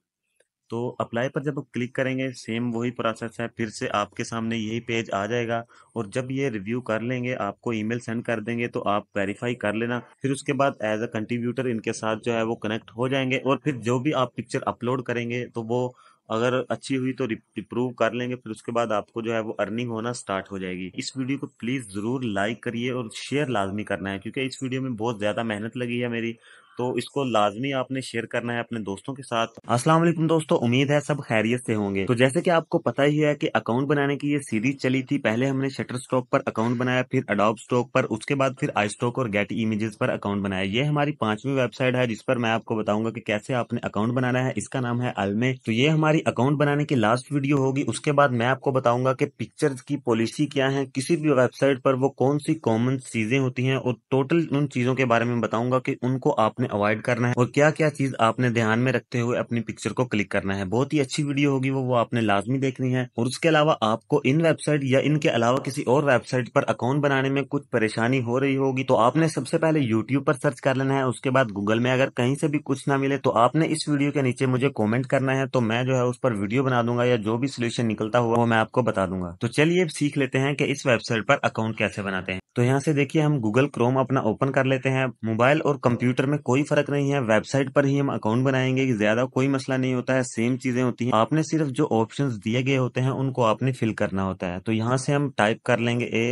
तो अप्लाई पर जब क्लिक करेंगे सेम वही प्रोसेस है फिर से आपके सामने यही पेज आ जाएगा और जब ये रिव्यू कर लेंगे आपको ईमेल सेंड कर देंगे तो आप वेरीफाई कर लेना फिर उसके बाद एज अ कंट्रीब्यूटर इनके साथ जो है वो कनेक्ट हो जाएंगे और फिर जो भी आप पिक्चर अपलोड करेंगे तो वो अगर अच्छी हुई तो इप्रूव कर लेंगे फिर उसके बाद आपको जो है वो अर्निंग होना स्टार्ट हो जाएगी इस वीडियो को प्लीज़ ज़रूर लाइक करिए और शेयर लाजमी करना है क्योंकि इस वीडियो में बहुत ज़्यादा मेहनत लगी है मेरी तो इसको लाजमी आपने शेयर करना है अपने दोस्तों के साथ वालेकुम दोस्तों उम्मीद है सब खैरियत से होंगे तो जैसे कि आपको पता ही है कि अकाउंट बनाने की ये सीरीज चली थी पहले हमने शटर स्टॉक पर अकाउंट बनाया फिर अडॉप स्टॉक पर उसके बाद फिर आई स्टॉक और गेट इमेजेस पर अकाउंट बनाया ये हमारी पांचवी वेबसाइट है जिस पर मैं आपको बताऊंगा की कैसे आपने अकाउंट बनाना है इसका नाम है अलमे तो ये हमारी अकाउंट बनाने की लास्ट वीडियो होगी उसके बाद मैं आपको बताऊंगा की पिक्चर की पॉलिसी क्या है किसी भी वेबसाइट पर वो कौन सी कॉमन चीजें होती है और टोटल उन चीजों के बारे में बताऊंगा की उनको आप आपने अवॉइड करना है और क्या क्या चीज आपने ध्यान में रखते हुए अपनी पिक्चर को क्लिक करना है बहुत ही अच्छी वीडियो होगी वो वो आपने लाजमी देखनी है और उसके अलावा आपको इन वेबसाइट या इनके अलावा किसी और वेबसाइट पर अकाउंट बनाने में कुछ परेशानी हो रही होगी तो आपने सबसे पहले यूट्यूब पर सर्च कर लेना है उसके बाद गूगल में अगर कहीं से भी कुछ ना मिले तो आपने इस वीडियो के नीचे मुझे कॉमेंट करना है तो मैं जो है उस पर वीडियो बना दूंगा या जो भी सोल्यूशन निकलता हुआ वो मैं आपको बता दूंगा तो चलिए सीख लेते हैं कि इस वेबसाइट पर अकाउंट कैसे बनाते हैं तो यहाँ से देखिए हम गूगल क्रोम अपना ओपन कर लेते हैं मोबाइल और कंप्यूटर में कोई फर्क नहीं है वेबसाइट पर ही हम अकाउंट बनाएंगे ज्यादा कोई मसला नहीं होता है सेम चीजें होती हैं आपने सिर्फ जो ऑप्शन दिए गए होते हैं उनको आपने फिल करना होता है तो यहाँ से हम टाइप कर लेंगे ए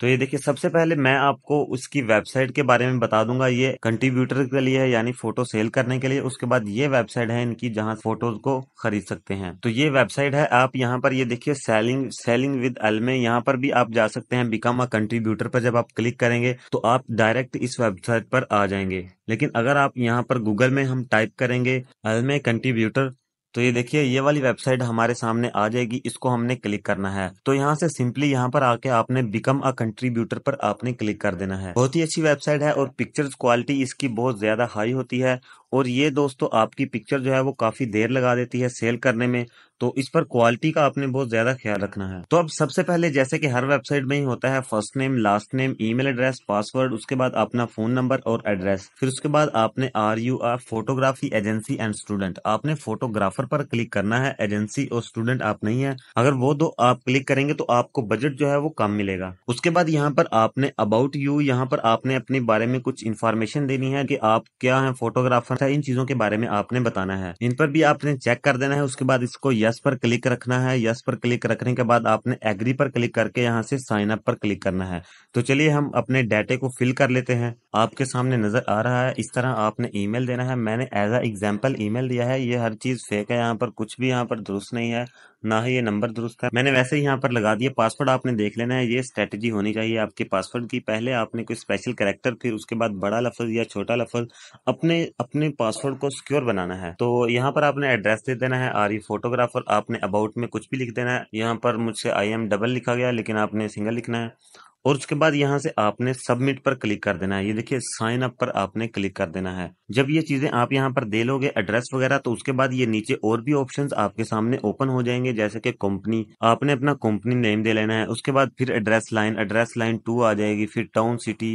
तो ये देखिए सबसे पहले मैं आपको उसकी वेबसाइट के बारे में बता दूंगा ये कंट्रीब्यूटर के लिए है यानी फोटो सेल करने के लिए उसके बाद ये वेबसाइट है इनकी जहां फोटोज को खरीद सकते हैं तो ये वेबसाइट है आप यहाँ पर ये देखिए सेलिंग सेलिंग विद एलमे यहाँ पर भी आप जा सकते हैं बिकम अ कंट्रीब्यूटर पर जब आप क्लिक करेंगे तो आप डायरेक्ट इस वेबसाइट पर आ जाएंगे लेकिन अगर आप यहाँ पर गूगल में हम टाइप करेंगे अलमे कंट्रीब्यूटर तो ये देखिए ये वाली वेबसाइट हमारे सामने आ जाएगी इसको हमने क्लिक करना है तो यहाँ से सिंपली यहाँ पर आके आपने बिकम अ कंट्रीब्यूटर पर आपने क्लिक कर देना है बहुत ही अच्छी वेबसाइट है और पिक्चर्स क्वालिटी इसकी बहुत ज्यादा हाई होती है और ये दोस्तों आपकी पिक्चर जो है वो काफ़ी देर लगा देती है सेल करने में तो इस पर क्वालिटी का आपने बहुत ज़्यादा ख्याल रखना है तो अब सबसे पहले जैसे कि हर वेबसाइट में ही होता है first name last name email address password उसके बाद अपना फ़ोन नंबर और एड्रेस फिर उसके बाद आपने are you are photography agency and student आपने फोटोग्राफर पर क्लिक करना है एजेंसी और स्टूडेंट आप नहीं है अगर वो दो आप क्लिक करेंगे तो आपको बजट जो है वो कम मिलेगा उसके बाद यहाँ पर आपने अबाउट यू यहाँ पर आपने अपने बारे में कुछ इन्फॉर्मेशन देनी है की आप क्या है फोटोग्राफर है इन चीजों के बारे में आपने बताना है इन पर भी आपने चेक कर देना है उसके बाद इसको यस पर क्लिक रखना है यस पर क्लिक रखने के बाद आपने एग्री पर क्लिक करके यहाँ से साइन अप पर क्लिक करना है तो चलिए हम अपने डाटे को फिल कर लेते हैं आपके सामने नजर आ रहा है इस तरह आपने ईमेल देना है मैंने एज अ एग्जाम्पल ईमेल दिया है ये हर चीज फेक है यहाँ पर कुछ भी यहाँ पर दुरुस्त नहीं है ना ही ये नंबर दुरुस्त है मैंने वैसे ही यहाँ पर लगा दिया पासवर्ड आपने देख लेना है ये स्ट्रेटेजी होनी चाहिए आपके पासवर्ड की पहले आपने कोई स्पेशल करेक्टर फिर उसके बाद बड़ा लफज या छोटा लफज अपने अपने पासवर्ड को सिक्योर बनाना है तो यहाँ पर आपने एड्रेस दे देना है आर ई फोटोग्राफर आपने अबाउट में कुछ भी लिख देना है यहाँ पर मुझसे आई एम डबल लिखा गया लेकिन आपने सिंगल लिखना है और उसके बाद यहाँ से आपने सबमिट पर क्लिक कर देना है ये देखिए साइन अप पर आपने क्लिक कर देना है जब ये चीजें आप यहाँ पर दे लोगे एड्रेस वगैरह तो उसके बाद ये नीचे और भी ऑप्शंस आपके सामने ओपन हो जाएंगे जैसे कि कंपनी आपने अपना कंपनी नेम दे लेना है उसके बाद फिर address line address line two आ जाएगी फिर टाउन सिटी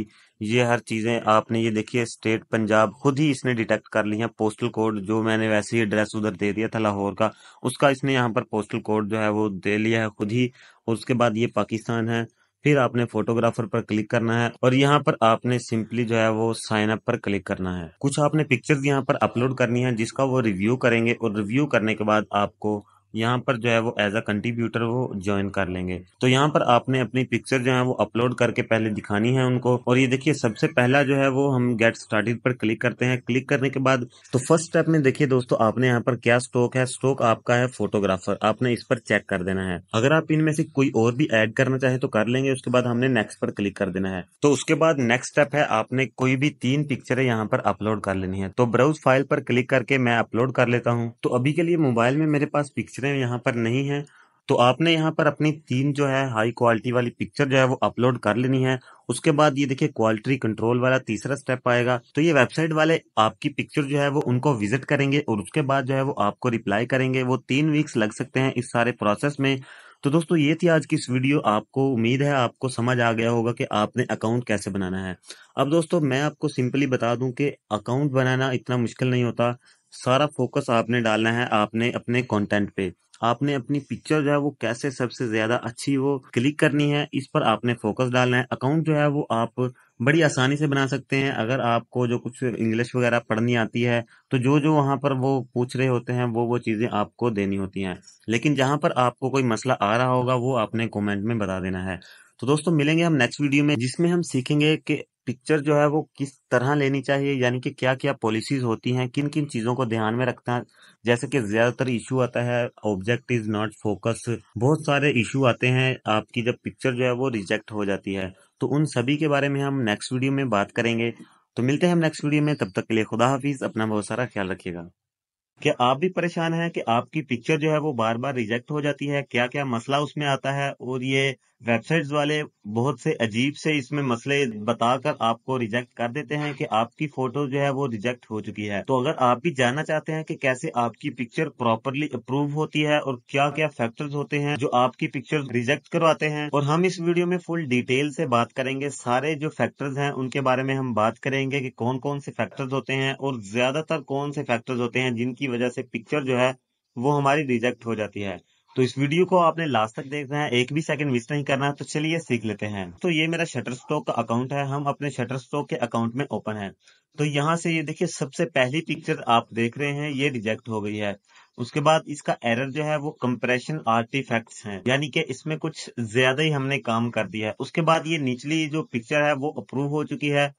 ये हर चीजें आपने ये देखिए स्टेट पंजाब खुद ही इसने डिटेक्ट कर ली है पोस्टल कोड जो मैंने वैसे ही एड्रेस उधर दे दिया था लाहौर का उसका इसने यहाँ पर पोस्टल कोड जो है वो दे लिया है खुद ही उसके बाद ये पाकिस्तान है फिर आपने फोटोग्राफर पर क्लिक करना है और यहाँ पर आपने सिंपली जो है वो साइन अप पर क्लिक करना है कुछ आपने पिक्चर्स यहाँ पर अपलोड करनी है जिसका वो रिव्यू करेंगे और रिव्यू करने के बाद आपको यहाँ पर जो है वो एज अ कंट्रीब्यूटर वो ज्वाइन कर लेंगे तो यहाँ पर आपने अपनी पिक्चर जो है वो अपलोड करके पहले दिखानी है उनको और ये देखिए सबसे पहला जो है वो हम गेट स्टार्टेड पर क्लिक करते हैं क्लिक करने के बाद तो फर्स्ट स्टेप में देखिए दोस्तों आपने यहाँ पर क्या स्टॉक है स्टॉक आपका है फोटोग्राफर आपने इस पर चेक कर देना है अगर आप इनमें से कोई और भी एड करना चाहे तो कर लेंगे उसके बाद हमने नेक्स्ट पर क्लिक कर देना है तो उसके बाद नेक्स्ट स्टेप है आपने कोई भी तीन पिक्चर यहाँ पर अपलोड कर लेनी है तो ब्राउज फाइल पर क्लिक करके मैं अपलोड कर लेता हूँ तो अभी के लिए मोबाइल में मेरे पास पिक्चर पिक्चरें यहाँ पर नहीं है तो आपने यहाँ पर अपनी तीन जो है हाई क्वालिटी वाली पिक्चर जो है वो अपलोड कर लेनी है उसके बाद ये देखिए क्वालिटी कंट्रोल वाला तीसरा स्टेप आएगा तो ये वेबसाइट वाले आपकी पिक्चर जो है वो उनको विजिट करेंगे और उसके बाद जो है वो आपको रिप्लाई करेंगे वो तीन वीक्स लग सकते हैं इस सारे प्रोसेस में तो दोस्तों ये थी आज की इस वीडियो आपको उम्मीद है आपको समझ आ गया होगा कि आपने अकाउंट कैसे बनाना है अब दोस्तों मैं आपको सिंपली बता दूं कि अकाउंट बनाना इतना मुश्किल नहीं होता सारा फोकस आपने डालना है आपने अपने कंटेंट पे आपने अपनी पिक्चर जो है वो कैसे सबसे ज्यादा अच्छी वो क्लिक करनी है इस पर आपने फोकस डालना है अकाउंट जो है वो आप बड़ी आसानी से बना सकते हैं अगर आपको जो कुछ इंग्लिश वगैरह पढ़नी आती है तो जो जो वहां पर वो पूछ रहे होते हैं वो वो चीज़ें आपको देनी होती हैं लेकिन जहाँ पर आपको कोई मसला आ रहा होगा वो आपने कमेंट में बता देना है तो दोस्तों मिलेंगे हम नेक्स्ट वीडियो में जिसमें हम सीखेंगे कि पिक्चर जो है वो किस तरह लेनी चाहिए यानी कि क्या क्या पॉलिसीज होती हैं किन किन चीज़ों को ध्यान में रखना जैसे कि ज़्यादातर इशू आता है ऑब्जेक्ट इज़ नॉट फोकस बहुत सारे इशू आते हैं आपकी जब पिक्चर जो है वो रिजेक्ट हो जाती है तो उन सभी के बारे में हम नेक्स्ट वीडियो में बात करेंगे तो मिलते हैं हम नेक्स्ट वीडियो में तब तक के लिए खुदा हाफिज़ अपना बहुत सारा ख्याल रखिएगा क्या आप भी परेशान हैं कि आपकी पिक्चर जो है वो बार बार रिजेक्ट हो जाती है क्या क्या मसला उसमें आता है और ये वेबसाइट्स वाले बहुत से अजीब से इसमें मसले बताकर आपको रिजेक्ट कर देते हैं कि आपकी फोटो जो है वो रिजेक्ट हो चुकी है तो अगर आप भी जानना चाहते हैं कि कैसे आपकी पिक्चर प्रॉपरली अप्रूव होती है और क्या क्या फैक्टर्स होते हैं जो आपकी पिक्चर रिजेक्ट करवाते हैं और हम इस वीडियो में फुल डिटेल से बात करेंगे सारे जो फैक्टर्स हैं उनके बारे में हम बात करेंगे कि कौन कौन से फैक्टर्स होते हैं और ज्यादातर कौन से फैक्टर्स होते हैं जिनकी वजह से पिक्चर जो है वो हमारी रिजेक्ट हो जाती है तो इस वीडियो को आपने लास्ट तक देखना है एक भी सेकंड मिस नहीं करना है तो चलिए सीख लेते हैं तो ये मेरा शटर स्टॉक का अकाउंट है हम अपने शटर स्टॉक के अकाउंट में ओपन है तो यहाँ से ये देखिए सबसे पहली पिक्चर आप देख रहे हैं ये रिजेक्ट हो गई है उसके बाद इसका एरर जो है वो कंप्रेशन आर्टिफैक्ट्स हैं यानी कि इसमें कुछ ज्यादा ही हमने काम कर दिया है उसके बाद ये निचली जो पिक्चर है वो अप्रूव हो चुकी है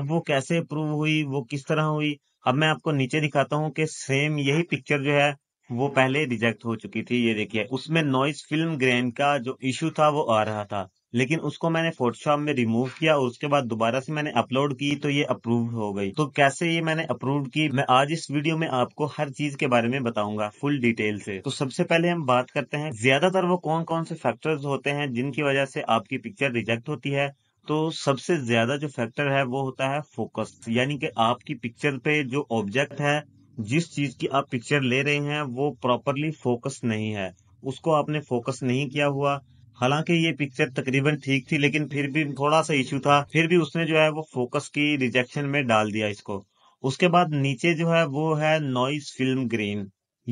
अब वो कैसे अप्रूव हुई वो किस तरह हुई अब मैं आपको नीचे दिखाता हूँ कि सेम यही पिक्चर जो है वो पहले रिजेक्ट हो चुकी थी ये देखिए उसमें नॉइस फिल्म ग्रेन का जो इशू था वो आ रहा था लेकिन उसको मैंने फोटोशॉप में रिमूव किया और उसके बाद दोबारा से मैंने अपलोड की तो ये अप्रूव्ड हो गई तो कैसे ये मैंने अप्रूव्ड की मैं आज इस वीडियो में आपको हर चीज के बारे में बताऊंगा फुल डिटेल से तो सबसे पहले हम बात करते हैं ज्यादातर वो कौन कौन से फैक्टर्स होते हैं जिनकी वजह से आपकी पिक्चर रिजेक्ट होती है तो सबसे ज्यादा जो फैक्टर है वो होता है फोकस यानी कि आपकी पिक्चर पे जो ऑब्जेक्ट है जिस चीज की आप पिक्चर ले रहे हैं वो प्रॉपरली फोकस नहीं है उसको आपने फोकस नहीं किया हुआ हालांकि ये पिक्चर तकरीबन ठीक थी लेकिन फिर भी थोड़ा सा इश्यू था फिर भी उसने जो है वो फोकस की रिजेक्शन में डाल दिया इसको उसके बाद नीचे जो है वो है नॉइस फिल्म ग्रीन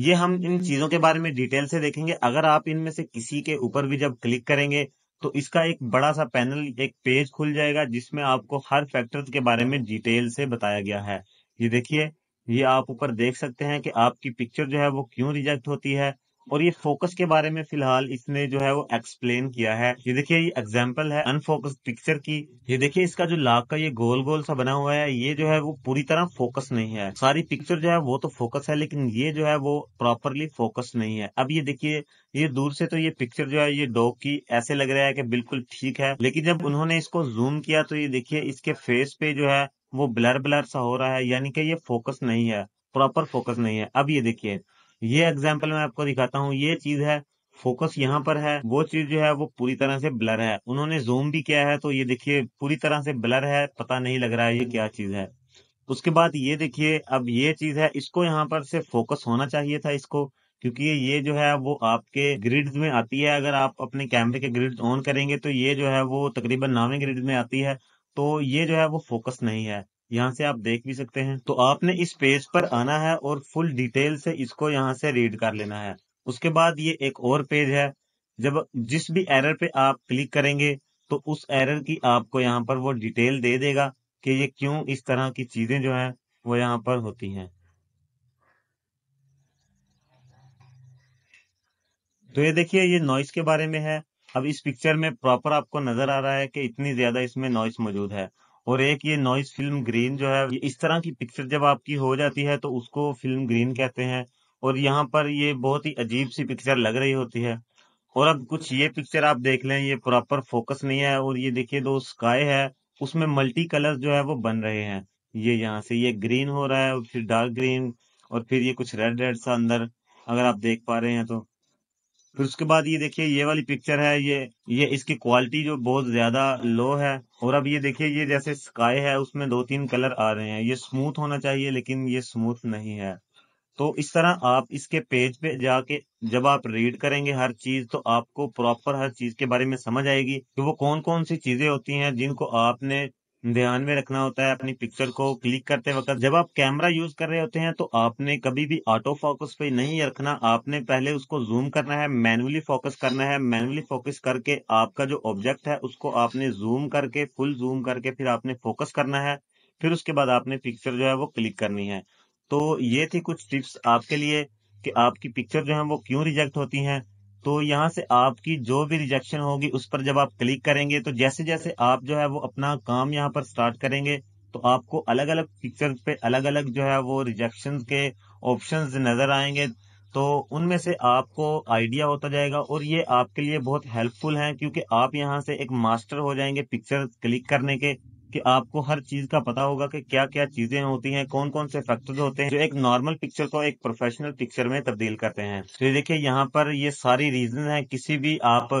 ये हम इन हम्म। चीजों के बारे में डिटेल से देखेंगे अगर आप इनमें से किसी के ऊपर भी जब क्लिक करेंगे तो इसका एक बड़ा सा पैनल एक पेज खुल जाएगा जिसमें आपको हर फैक्टर के बारे में डिटेल से बताया गया है ये देखिए ये आप ऊपर देख सकते हैं कि आपकी पिक्चर जो है वो क्यों रिजेक्ट होती है और ये फोकस के बारे में फिलहाल इसने जो है वो एक्सप्लेन किया है ये देखिए ये एग्जाम्पल है अनफोकस पिक्चर की ये देखिए इसका जो लाक का ये गोल गोल सा बना हुआ है ये जो है वो पूरी तरह फोकस नहीं है सारी पिक्चर जो है वो तो फोकस है लेकिन ये जो है वो प्रॉपरली फोकस नहीं है अब ये देखिए ये दूर से तो ये पिक्चर जो है ये डॉग की ऐसे लग रहा है कि बिल्कुल ठीक है लेकिन जब उन्होंने इसको जूम किया तो ये देखिए इसके फेस पे जो है वो ब्लर ब्लर सा हो रहा है यानी कि ये फोकस नहीं है प्रॉपर फोकस नहीं है अब ये देखिए ये एग्जाम्पल मैं आपको दिखाता हूँ ये चीज है फोकस यहाँ पर है वो चीज जो है वो पूरी तरह से ब्लर है उन्होंने जूम भी किया है तो ये देखिए पूरी तरह से ब्लर है पता नहीं लग रहा है ये क्या चीज है उसके बाद ये देखिए अब ये चीज है इसको यहाँ पर से फोकस होना चाहिए था इसको क्योंकि ये जो है वो आपके ग्रिड में आती है अगर आप अपने कैमरे के ग्रिड ऑन करेंगे तो ये जो है वो तकरीबन नावे ग्रिड में आती है तो ये जो है वो फोकस नहीं है यहाँ से आप देख भी सकते हैं तो आपने इस पेज पर आना है और फुल डिटेल से इसको यहाँ से रीड कर लेना है उसके बाद ये एक और पेज है जब जिस भी एरर पे आप क्लिक करेंगे तो उस एरर की आपको यहाँ पर वो डिटेल दे देगा कि ये क्यों इस तरह की चीजें जो है वो यहाँ पर होती हैं तो ये देखिए ये नॉइस के बारे में है अब इस पिक्चर में प्रॉपर आपको नजर आ रहा है कि इतनी ज्यादा इसमें नॉइस मौजूद है और एक ये नॉइस फिल्म ग्रीन जो है इस तरह की पिक्चर जब आपकी हो जाती है तो उसको फिल्म ग्रीन कहते हैं और यहाँ पर ये बहुत ही अजीब सी पिक्चर लग रही होती है और अब कुछ ये पिक्चर आप देख लें ये प्रॉपर फोकस नहीं है और ये देखिए दो स्काई है उसमें मल्टी कलर्स जो है वो बन रहे हैं ये यहाँ से ये ग्रीन हो रहा है और फिर डार्क ग्रीन और फिर ये कुछ रेड रेड सा अंदर अगर आप देख पा रहे हैं तो फिर उसके बाद ये देखिए ये वाली पिक्चर है ये ये इसकी क्वालिटी जो बहुत ज्यादा लो है और अब ये देखिए ये जैसे स्काई है उसमें दो तीन कलर आ रहे हैं ये स्मूथ होना चाहिए लेकिन ये स्मूथ नहीं है तो इस तरह आप इसके पेज पे जाके जब आप रीड करेंगे हर चीज तो आपको प्रॉपर हर चीज के बारे में समझ आएगी कि वो कौन कौन सी चीजें होती हैं जिनको आपने ध्यान में रखना होता है अपनी पिक्चर को क्लिक करते वक्त जब आप कैमरा यूज कर रहे होते हैं तो आपने कभी भी ऑटो फोकस पे नहीं रखना आपने पहले उसको जूम करना है मैनुअली फोकस करना है मैनुअली फोकस करके आपका जो ऑब्जेक्ट है उसको आपने जूम करके फुल जूम करके फिर आपने फोकस करना है फिर उसके बाद आपने पिक्चर जो है वो क्लिक करनी है तो ये थी कुछ टिप्स आपके लिए कि आपकी पिक्चर जो है वो क्यों रिजेक्ट होती हैं तो यहाँ से आपकी जो भी रिजेक्शन होगी उस पर जब आप क्लिक करेंगे तो जैसे जैसे आप जो है वो अपना काम यहाँ पर स्टार्ट करेंगे तो आपको अलग अलग पिक्चर पे अलग अलग जो है वो रिजेक्शन के ऑप्शन नजर आएंगे तो उनमें से आपको आइडिया होता जाएगा और ये आपके लिए बहुत हेल्पफुल है क्योंकि आप यहाँ से एक मास्टर हो जाएंगे पिक्चर क्लिक करने के कि आपको हर चीज का पता होगा कि क्या क्या चीजें होती हैं कौन कौन से फैक्टर्स होते हैं जो एक नॉर्मल पिक्चर को एक प्रोफेशनल पिक्चर में तब्दील करते हैं तो ये देखिए यहाँ पर ये सारी रीजन है किसी भी आप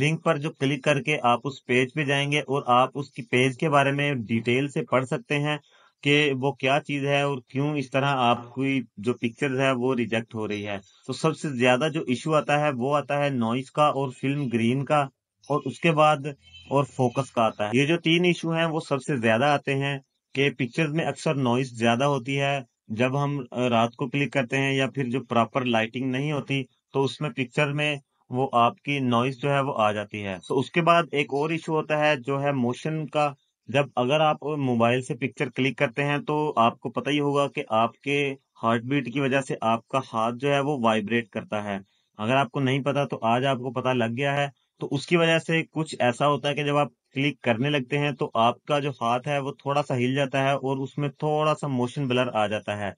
लिंक पर जो क्लिक करके आप उस पेज पे जाएंगे और आप उसकी पेज के बारे में डिटेल से पढ़ सकते हैं कि वो क्या चीज है और क्यों इस तरह आपकी जो पिक्चर है वो रिजेक्ट हो रही है तो सबसे ज्यादा जो इश्यू आता है वो आता है नॉइस का और फिल्म ग्रीन का और उसके बाद और फोकस का आता है ये जो तीन इशू हैं वो सबसे ज्यादा आते हैं कि पिक्चर्स में अक्सर नॉइस ज्यादा होती है जब हम रात को क्लिक करते हैं या फिर जो प्रॉपर लाइटिंग नहीं होती तो उसमें पिक्चर में वो आपकी नॉइस जो है वो आ जाती है तो उसके बाद एक और इशू होता है जो है मोशन का जब अगर आप मोबाइल से पिक्चर क्लिक करते हैं तो आपको पता ही होगा कि आपके हार्ट बीट की वजह से आपका हाथ जो है वो वाइब्रेट करता है अगर आपको नहीं पता तो आज आपको पता लग गया है तो उसकी वजह से कुछ ऐसा होता है कि जब आप क्लिक करने लगते हैं तो आपका जो हाथ है वो थोड़ा सा हिल जाता है और उसमें थोड़ा सा मोशन ब्लर आ जाता है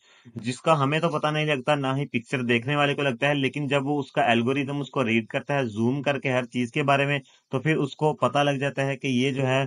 जिसका हमें तो पता नहीं लगता ना ही पिक्चर देखने वाले को लगता है लेकिन जब वो उसका एल्गोरिदम उसको रीड करता है जूम करके हर चीज के बारे में तो फिर उसको पता लग जाता है कि ये जो है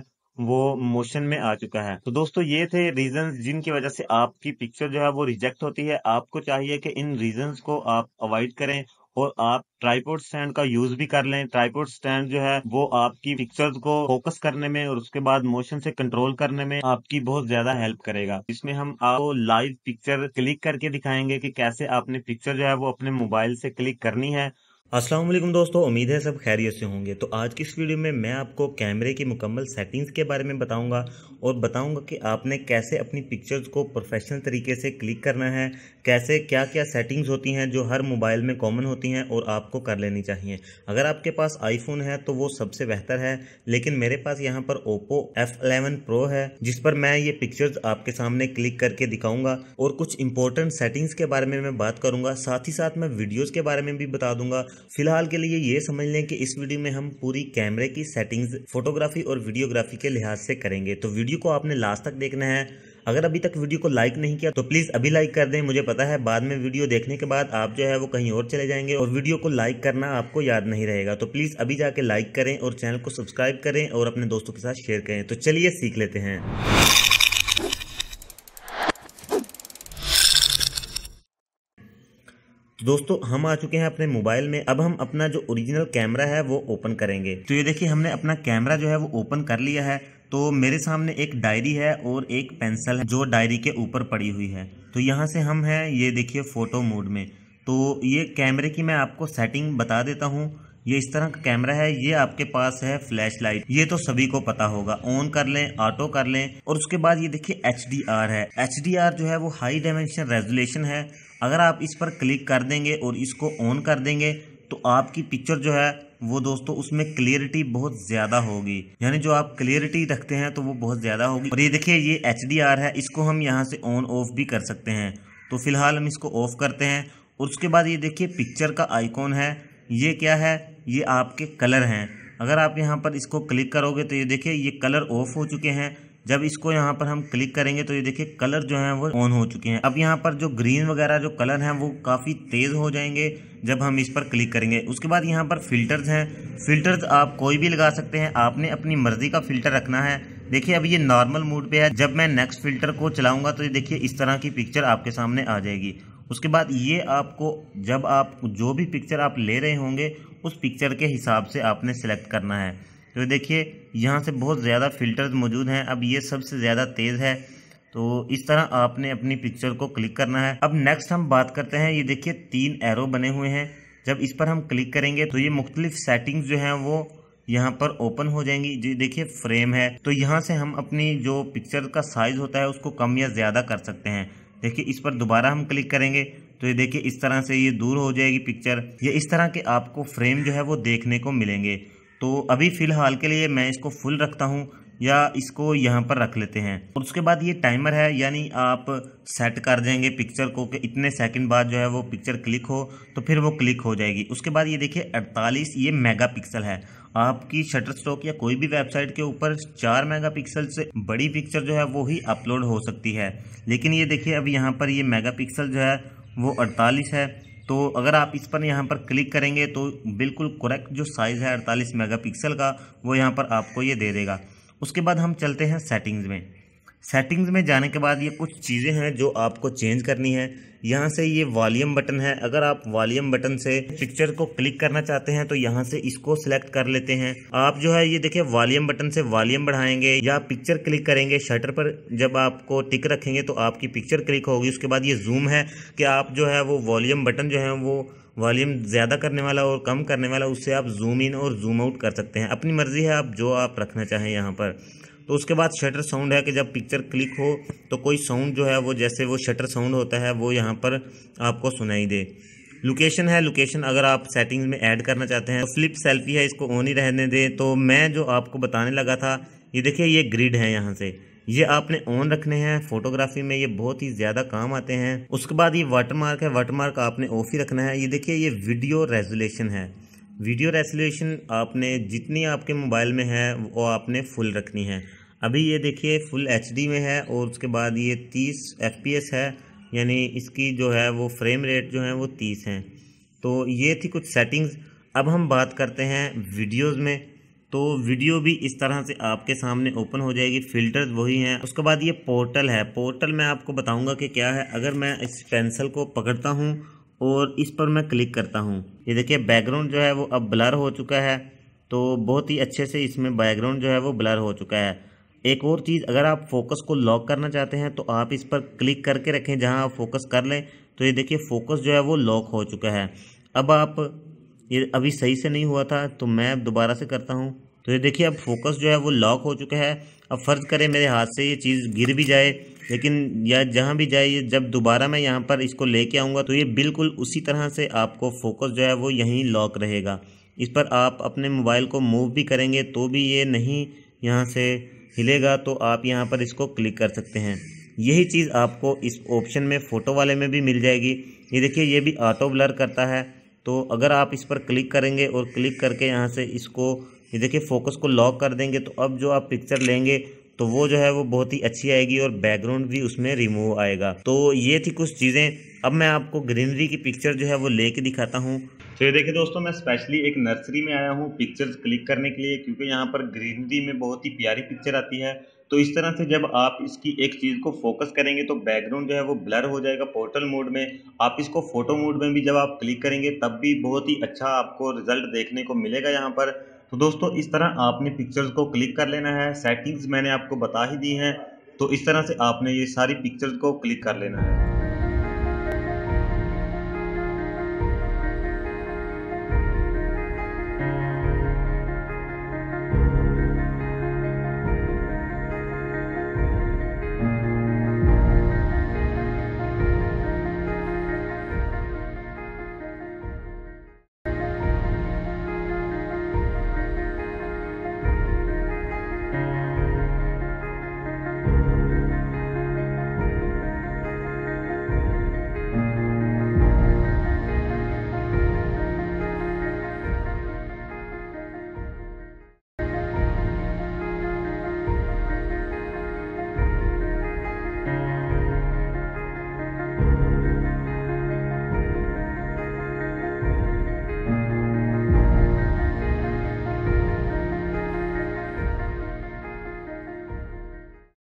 वो मोशन में आ चुका है तो दोस्तों ये थे रीजन जिनकी वजह से आपकी पिक्चर जो है वो रिजेक्ट होती है आपको चाहिए कि इन रीजन को आप अवॉइड करें और आप ट्राईपोर्ट स्टैंड का यूज भी कर लें ट्राईपोर्ट स्टैंड जो है वो आपकी पिक्चर्स को फोकस करने में और उसके बाद मोशन से कंट्रोल करने में आपकी बहुत ज्यादा हेल्प करेगा इसमें हम आपको लाइव पिक्चर क्लिक करके दिखाएंगे कि कैसे आपने पिक्चर जो है वो अपने मोबाइल से क्लिक करनी है असलम दोस्तों उम्मीद है सब खैरियत से होंगे तो आज की इस वीडियो में मैं आपको कैमरे की मुकम्मल सेटिंग्स के बारे में बताऊंगा और बताऊंगा कि आपने कैसे अपनी पिक्चर्स को प्रोफेशनल तरीके से क्लिक करना है कैसे क्या क्या सेटिंग्स होती हैं जो हर मोबाइल में कॉमन होती हैं और आपको कर लेनी चाहिए अगर आपके पास आईफोन है तो वो सबसे बेहतर है लेकिन मेरे पास यहाँ पर ओप्पो एफ एलेवन प्रो है जिस पर मैं ये पिक्चर्स आपके सामने क्लिक करके दिखाऊँगा और कुछ इंपॉर्टेंट सेटिंग्स के बारे में मैं बात करूँगा साथ ही साथ मैं वीडियोज़ के बारे में भी बता दूंगा फिलहाल के लिए ये समझ लें कि इस वीडियो में हम पूरी कैमरे की सेटिंग्स फोटोग्राफी और वीडियोग्राफी के लिहाज से करेंगे तो वीडियो को आपने लास्ट तक देखना है अगर अभी तक वीडियो को लाइक नहीं किया तो प्लीज़ अभी लाइक कर दें मुझे पता है बाद में वीडियो देखने के बाद आप जो है वो कहीं और चले जाएंगे और वीडियो को लाइक करना आपको याद नहीं रहेगा तो प्लीज़ अभी जाके लाइक करें और चैनल को सब्सक्राइब करें और अपने दोस्तों के साथ शेयर करें तो चलिए सीख लेते हैं तो दोस्तों हम आ चुके हैं अपने मोबाइल में अब हम अपना जो ओरिजिनल कैमरा है वो ओपन करेंगे तो ये देखिए हमने अपना कैमरा जो है वो ओपन कर लिया है तो मेरे सामने एक डायरी है और एक पेंसिल है जो डायरी के ऊपर पड़ी हुई है तो यहाँ से हम हैं ये देखिए फ़ोटो मोड में तो ये कैमरे की मैं आपको सेटिंग बता देता हूँ ये इस तरह का कैमरा है ये आपके पास है फ्लैश लाइट ये तो सभी को पता होगा ऑन कर लें ऑटो कर लें और उसके बाद ये देखिए एच है एच जो है वो हाई डायमेंशन रेजुलेशन है अगर आप इस पर क्लिक कर देंगे और इसको ऑन कर देंगे तो आपकी पिक्चर जो है वो दोस्तों उसमें क्लियरिटी बहुत ज़्यादा होगी यानी जो आप क्लियरिटी रखते हैं तो वो बहुत ज़्यादा होगी और ये देखिए ये एच है इसको हम यहाँ से ऑन ऑफ भी कर सकते हैं तो फिलहाल हम इसको ऑफ करते हैं और उसके बाद ये देखिए पिक्चर का आइकॉन है ये क्या है ये आपके कलर हैं अगर आप यहाँ पर इसको क्लिक करोगे तो ये देखिए ये कलर ऑफ हो चुके हैं जब इसको यहाँ पर हम क्लिक करेंगे तो ये देखिए कलर जो है वो ऑन हो चुके हैं अब यहाँ पर जो ग्रीन वगैरह जो कलर हैं वो काफ़ी तेज़ हो जाएंगे जब हम इस पर क्लिक करेंगे उसके बाद यहाँ पर फिल्टर्स हैं फिल्टर्स आप कोई भी लगा सकते हैं आपने अपनी मर्ज़ी का फ़िल्टर रखना है देखिए अब ये नॉर्मल मूड पे है जब मैं नेक्स्ट फिल्टर को चलाऊंगा तो ये देखिए इस तरह की पिक्चर आपके सामने आ जाएगी उसके बाद ये आपको जब आप जो भी पिक्चर आप ले रहे होंगे उस पिक्चर के हिसाब से आपने सेलेक्ट करना है तो देखिए यहाँ से बहुत ज़्यादा फ़िल्टर्स मौजूद हैं अब ये सबसे ज़्यादा तेज़ है तो इस तरह आपने अपनी पिक्चर को क्लिक करना है अब नेक्स्ट हम बात करते हैं ये देखिए तीन एरो बने हुए हैं जब इस पर हम क्लिक करेंगे तो ये मुख्तलिफ सेटिंग्स जो हैं वो यहाँ पर ओपन हो जाएंगी जी देखिए फ्रेम है तो यहाँ से हम अपनी जो पिक्चर का साइज़ होता है उसको कम या ज़्यादा कर सकते हैं देखिए इस पर दोबारा हम क्लिक करेंगे तो ये देखिए इस तरह से ये दूर हो जाएगी पिक्चर या इस तरह के आपको फ्रेम जो है वो देखने को मिलेंगे तो अभी फ़िलहाल के लिए मैं इसको फुल रखता हूँ या इसको यहाँ पर रख लेते हैं और उसके बाद ये टाइमर है यानी आप सेट कर देंगे पिक्चर को कि इतने सेकंड बाद जो है वो पिक्चर क्लिक हो तो फिर वो क्लिक हो जाएगी उसके बाद ये देखिए 48 ये मेगापिक्सल है आपकी शटर स्टॉक या कोई भी वेबसाइट के ऊपर चार मेगापिक्सल से बड़ी पिक्चर जो है वो ही अपलोड हो सकती है लेकिन ये देखिए अब यहाँ पर ये मेगा जो है वो अड़तालीस है तो अगर आप इस पर यहाँ पर क्लिक करेंगे तो बिल्कुल करेक्ट जो साइज़ है अड़तालीस मेगापिक्सल का वो यहाँ पर आपको ये दे देगा उसके बाद हम चलते हैं सेटिंग्स में सेटिंग्स में जाने के बाद ये कुछ चीज़ें हैं जो आपको चेंज करनी है यहाँ से ये वॉल्यूम बटन है अगर आप वॉल्यूम बटन से पिक्चर को क्लिक करना चाहते हैं तो यहाँ से इसको सिलेक्ट कर लेते हैं आप जो है ये देखिए वॉल्यूम बटन से वॉल्यूम बढ़ाएंगे या पिक्चर क्लिक करेंगे शटर पर जब आपको टिक रखेंगे तो आपकी पिक्चर क्लिक होगी उसके बाद ये जूम है कि आप जो है वो वॉल्यूम बटन जो है वो वॉल्यूम ज़्यादा करने वाला और कम करने वाला उससे आप जूम इन और जूम आउट कर सकते हैं अपनी मर्ज़ी है आप जो आप रखना चाहें यहाँ पर तो उसके बाद शटर साउंड है कि जब पिक्चर क्लिक हो तो कोई साउंड जो है वो जैसे वो शटर साउंड होता है वो यहाँ पर आपको सुनाई दे लोकेशन है लोकेशन अगर आप सेटिंग्स में ऐड करना चाहते हैं तो फ्लिप सेल्फी है इसको ऑन ही रहने दें तो मैं जो आपको बताने लगा था ये देखिए ये ग्रिड है यहाँ से ये आपने ऑन रखने हैं फोटोग्राफी में ये बहुत ही ज़्यादा काम आते हैं उसके बाद ये वाटरमार्क है वाटरमार्क आपने ऑफ ही रखना है ये देखिए ये वीडियो रेजोलेशन है वीडियो रेजोलेशन आपने जितनी आपके मोबाइल में है वो आपने फुल रखनी है अभी ये देखिए फुल एच में है और उसके बाद ये तीस एफ है यानी इसकी जो है वो फ्रेम रेट जो है वो तीस हैं तो ये थी कुछ सेटिंग्स अब हम बात करते हैं वीडियोस में तो वीडियो भी इस तरह से आपके सामने ओपन हो जाएगी फ़िल्टर्स वही हैं उसके बाद ये पोर्टल है पोर्टल मैं आपको बताऊंगा कि क्या है अगर मैं इस पेंसिल को पकड़ता हूँ और इस पर मैं क्लिक करता हूँ ये देखिए बैकग्राउंड जो है वो अब ब्लर हो चुका है तो बहुत ही अच्छे से इसमें बैकग्राउंड जो है वो ब्लर हो चुका है एक और चीज़ अगर आप फोकस को लॉक करना चाहते हैं तो आप इस पर क्लिक करके रखें जहां आप फोकस कर लें तो ये देखिए फोकस जो है वो लॉक हो चुका है अब आप ये अभी सही से नहीं हुआ था तो मैं दोबारा से करता हूँ तो ये देखिए अब फोकस जो है वो लॉक हो चुका है अब फ़र्ज़ करें मेरे हाथ से ये चीज़ गिर भी जाए लेकिन या जहाँ भी जाए ये जब दोबारा मैं यहाँ पर इसको लेके आऊँगा तो ये बिल्कुल उसी तरह से आपको फोकस जो है वो यहीं लॉक रहेगा इस पर आप अपने मोबाइल को मूव भी करेंगे तो भी ये नहीं यहाँ से हिलेगा तो आप यहाँ पर इसको क्लिक कर सकते हैं यही चीज़ आपको इस ऑप्शन में फ़ोटो वाले में भी मिल जाएगी ये देखिए ये भी ऑटो ब्लर करता है तो अगर आप इस पर क्लिक करेंगे और क्लिक करके यहाँ से इसको ये देखिए फोकस को लॉक कर देंगे तो अब जो आप पिक्चर लेंगे तो वो जो है वो बहुत ही अच्छी आएगी और बैकग्राउंड भी उसमें रिमूव आएगा तो ये थी कुछ चीज़ें अब मैं आपको ग्रीनरी की पिक्चर जो है वो लेके दिखाता हूँ तो ये देखिए दोस्तों मैं स्पेशली एक नर्सरी में आया हूँ पिक्चर्स क्लिक करने के लिए क्योंकि यहाँ पर ग्रीनरी में बहुत ही प्यारी पिक्चर आती है तो इस तरह से जब आप इसकी एक चीज़ को फोकस करेंगे तो बैकग्राउंड जो है वो ब्लर हो जाएगा पोर्टल मोड में आप इसको फोटो मोड में भी जब आप क्लिक करेंगे तब भी बहुत ही अच्छा आपको रिजल्ट देखने को मिलेगा यहाँ पर तो दोस्तों इस तरह आपने पिक्चर्स को क्लिक कर लेना है सेटिंग्स मैंने आपको बता ही दी हैं तो इस तरह से आपने ये सारी पिक्चर्स को क्लिक कर लेना है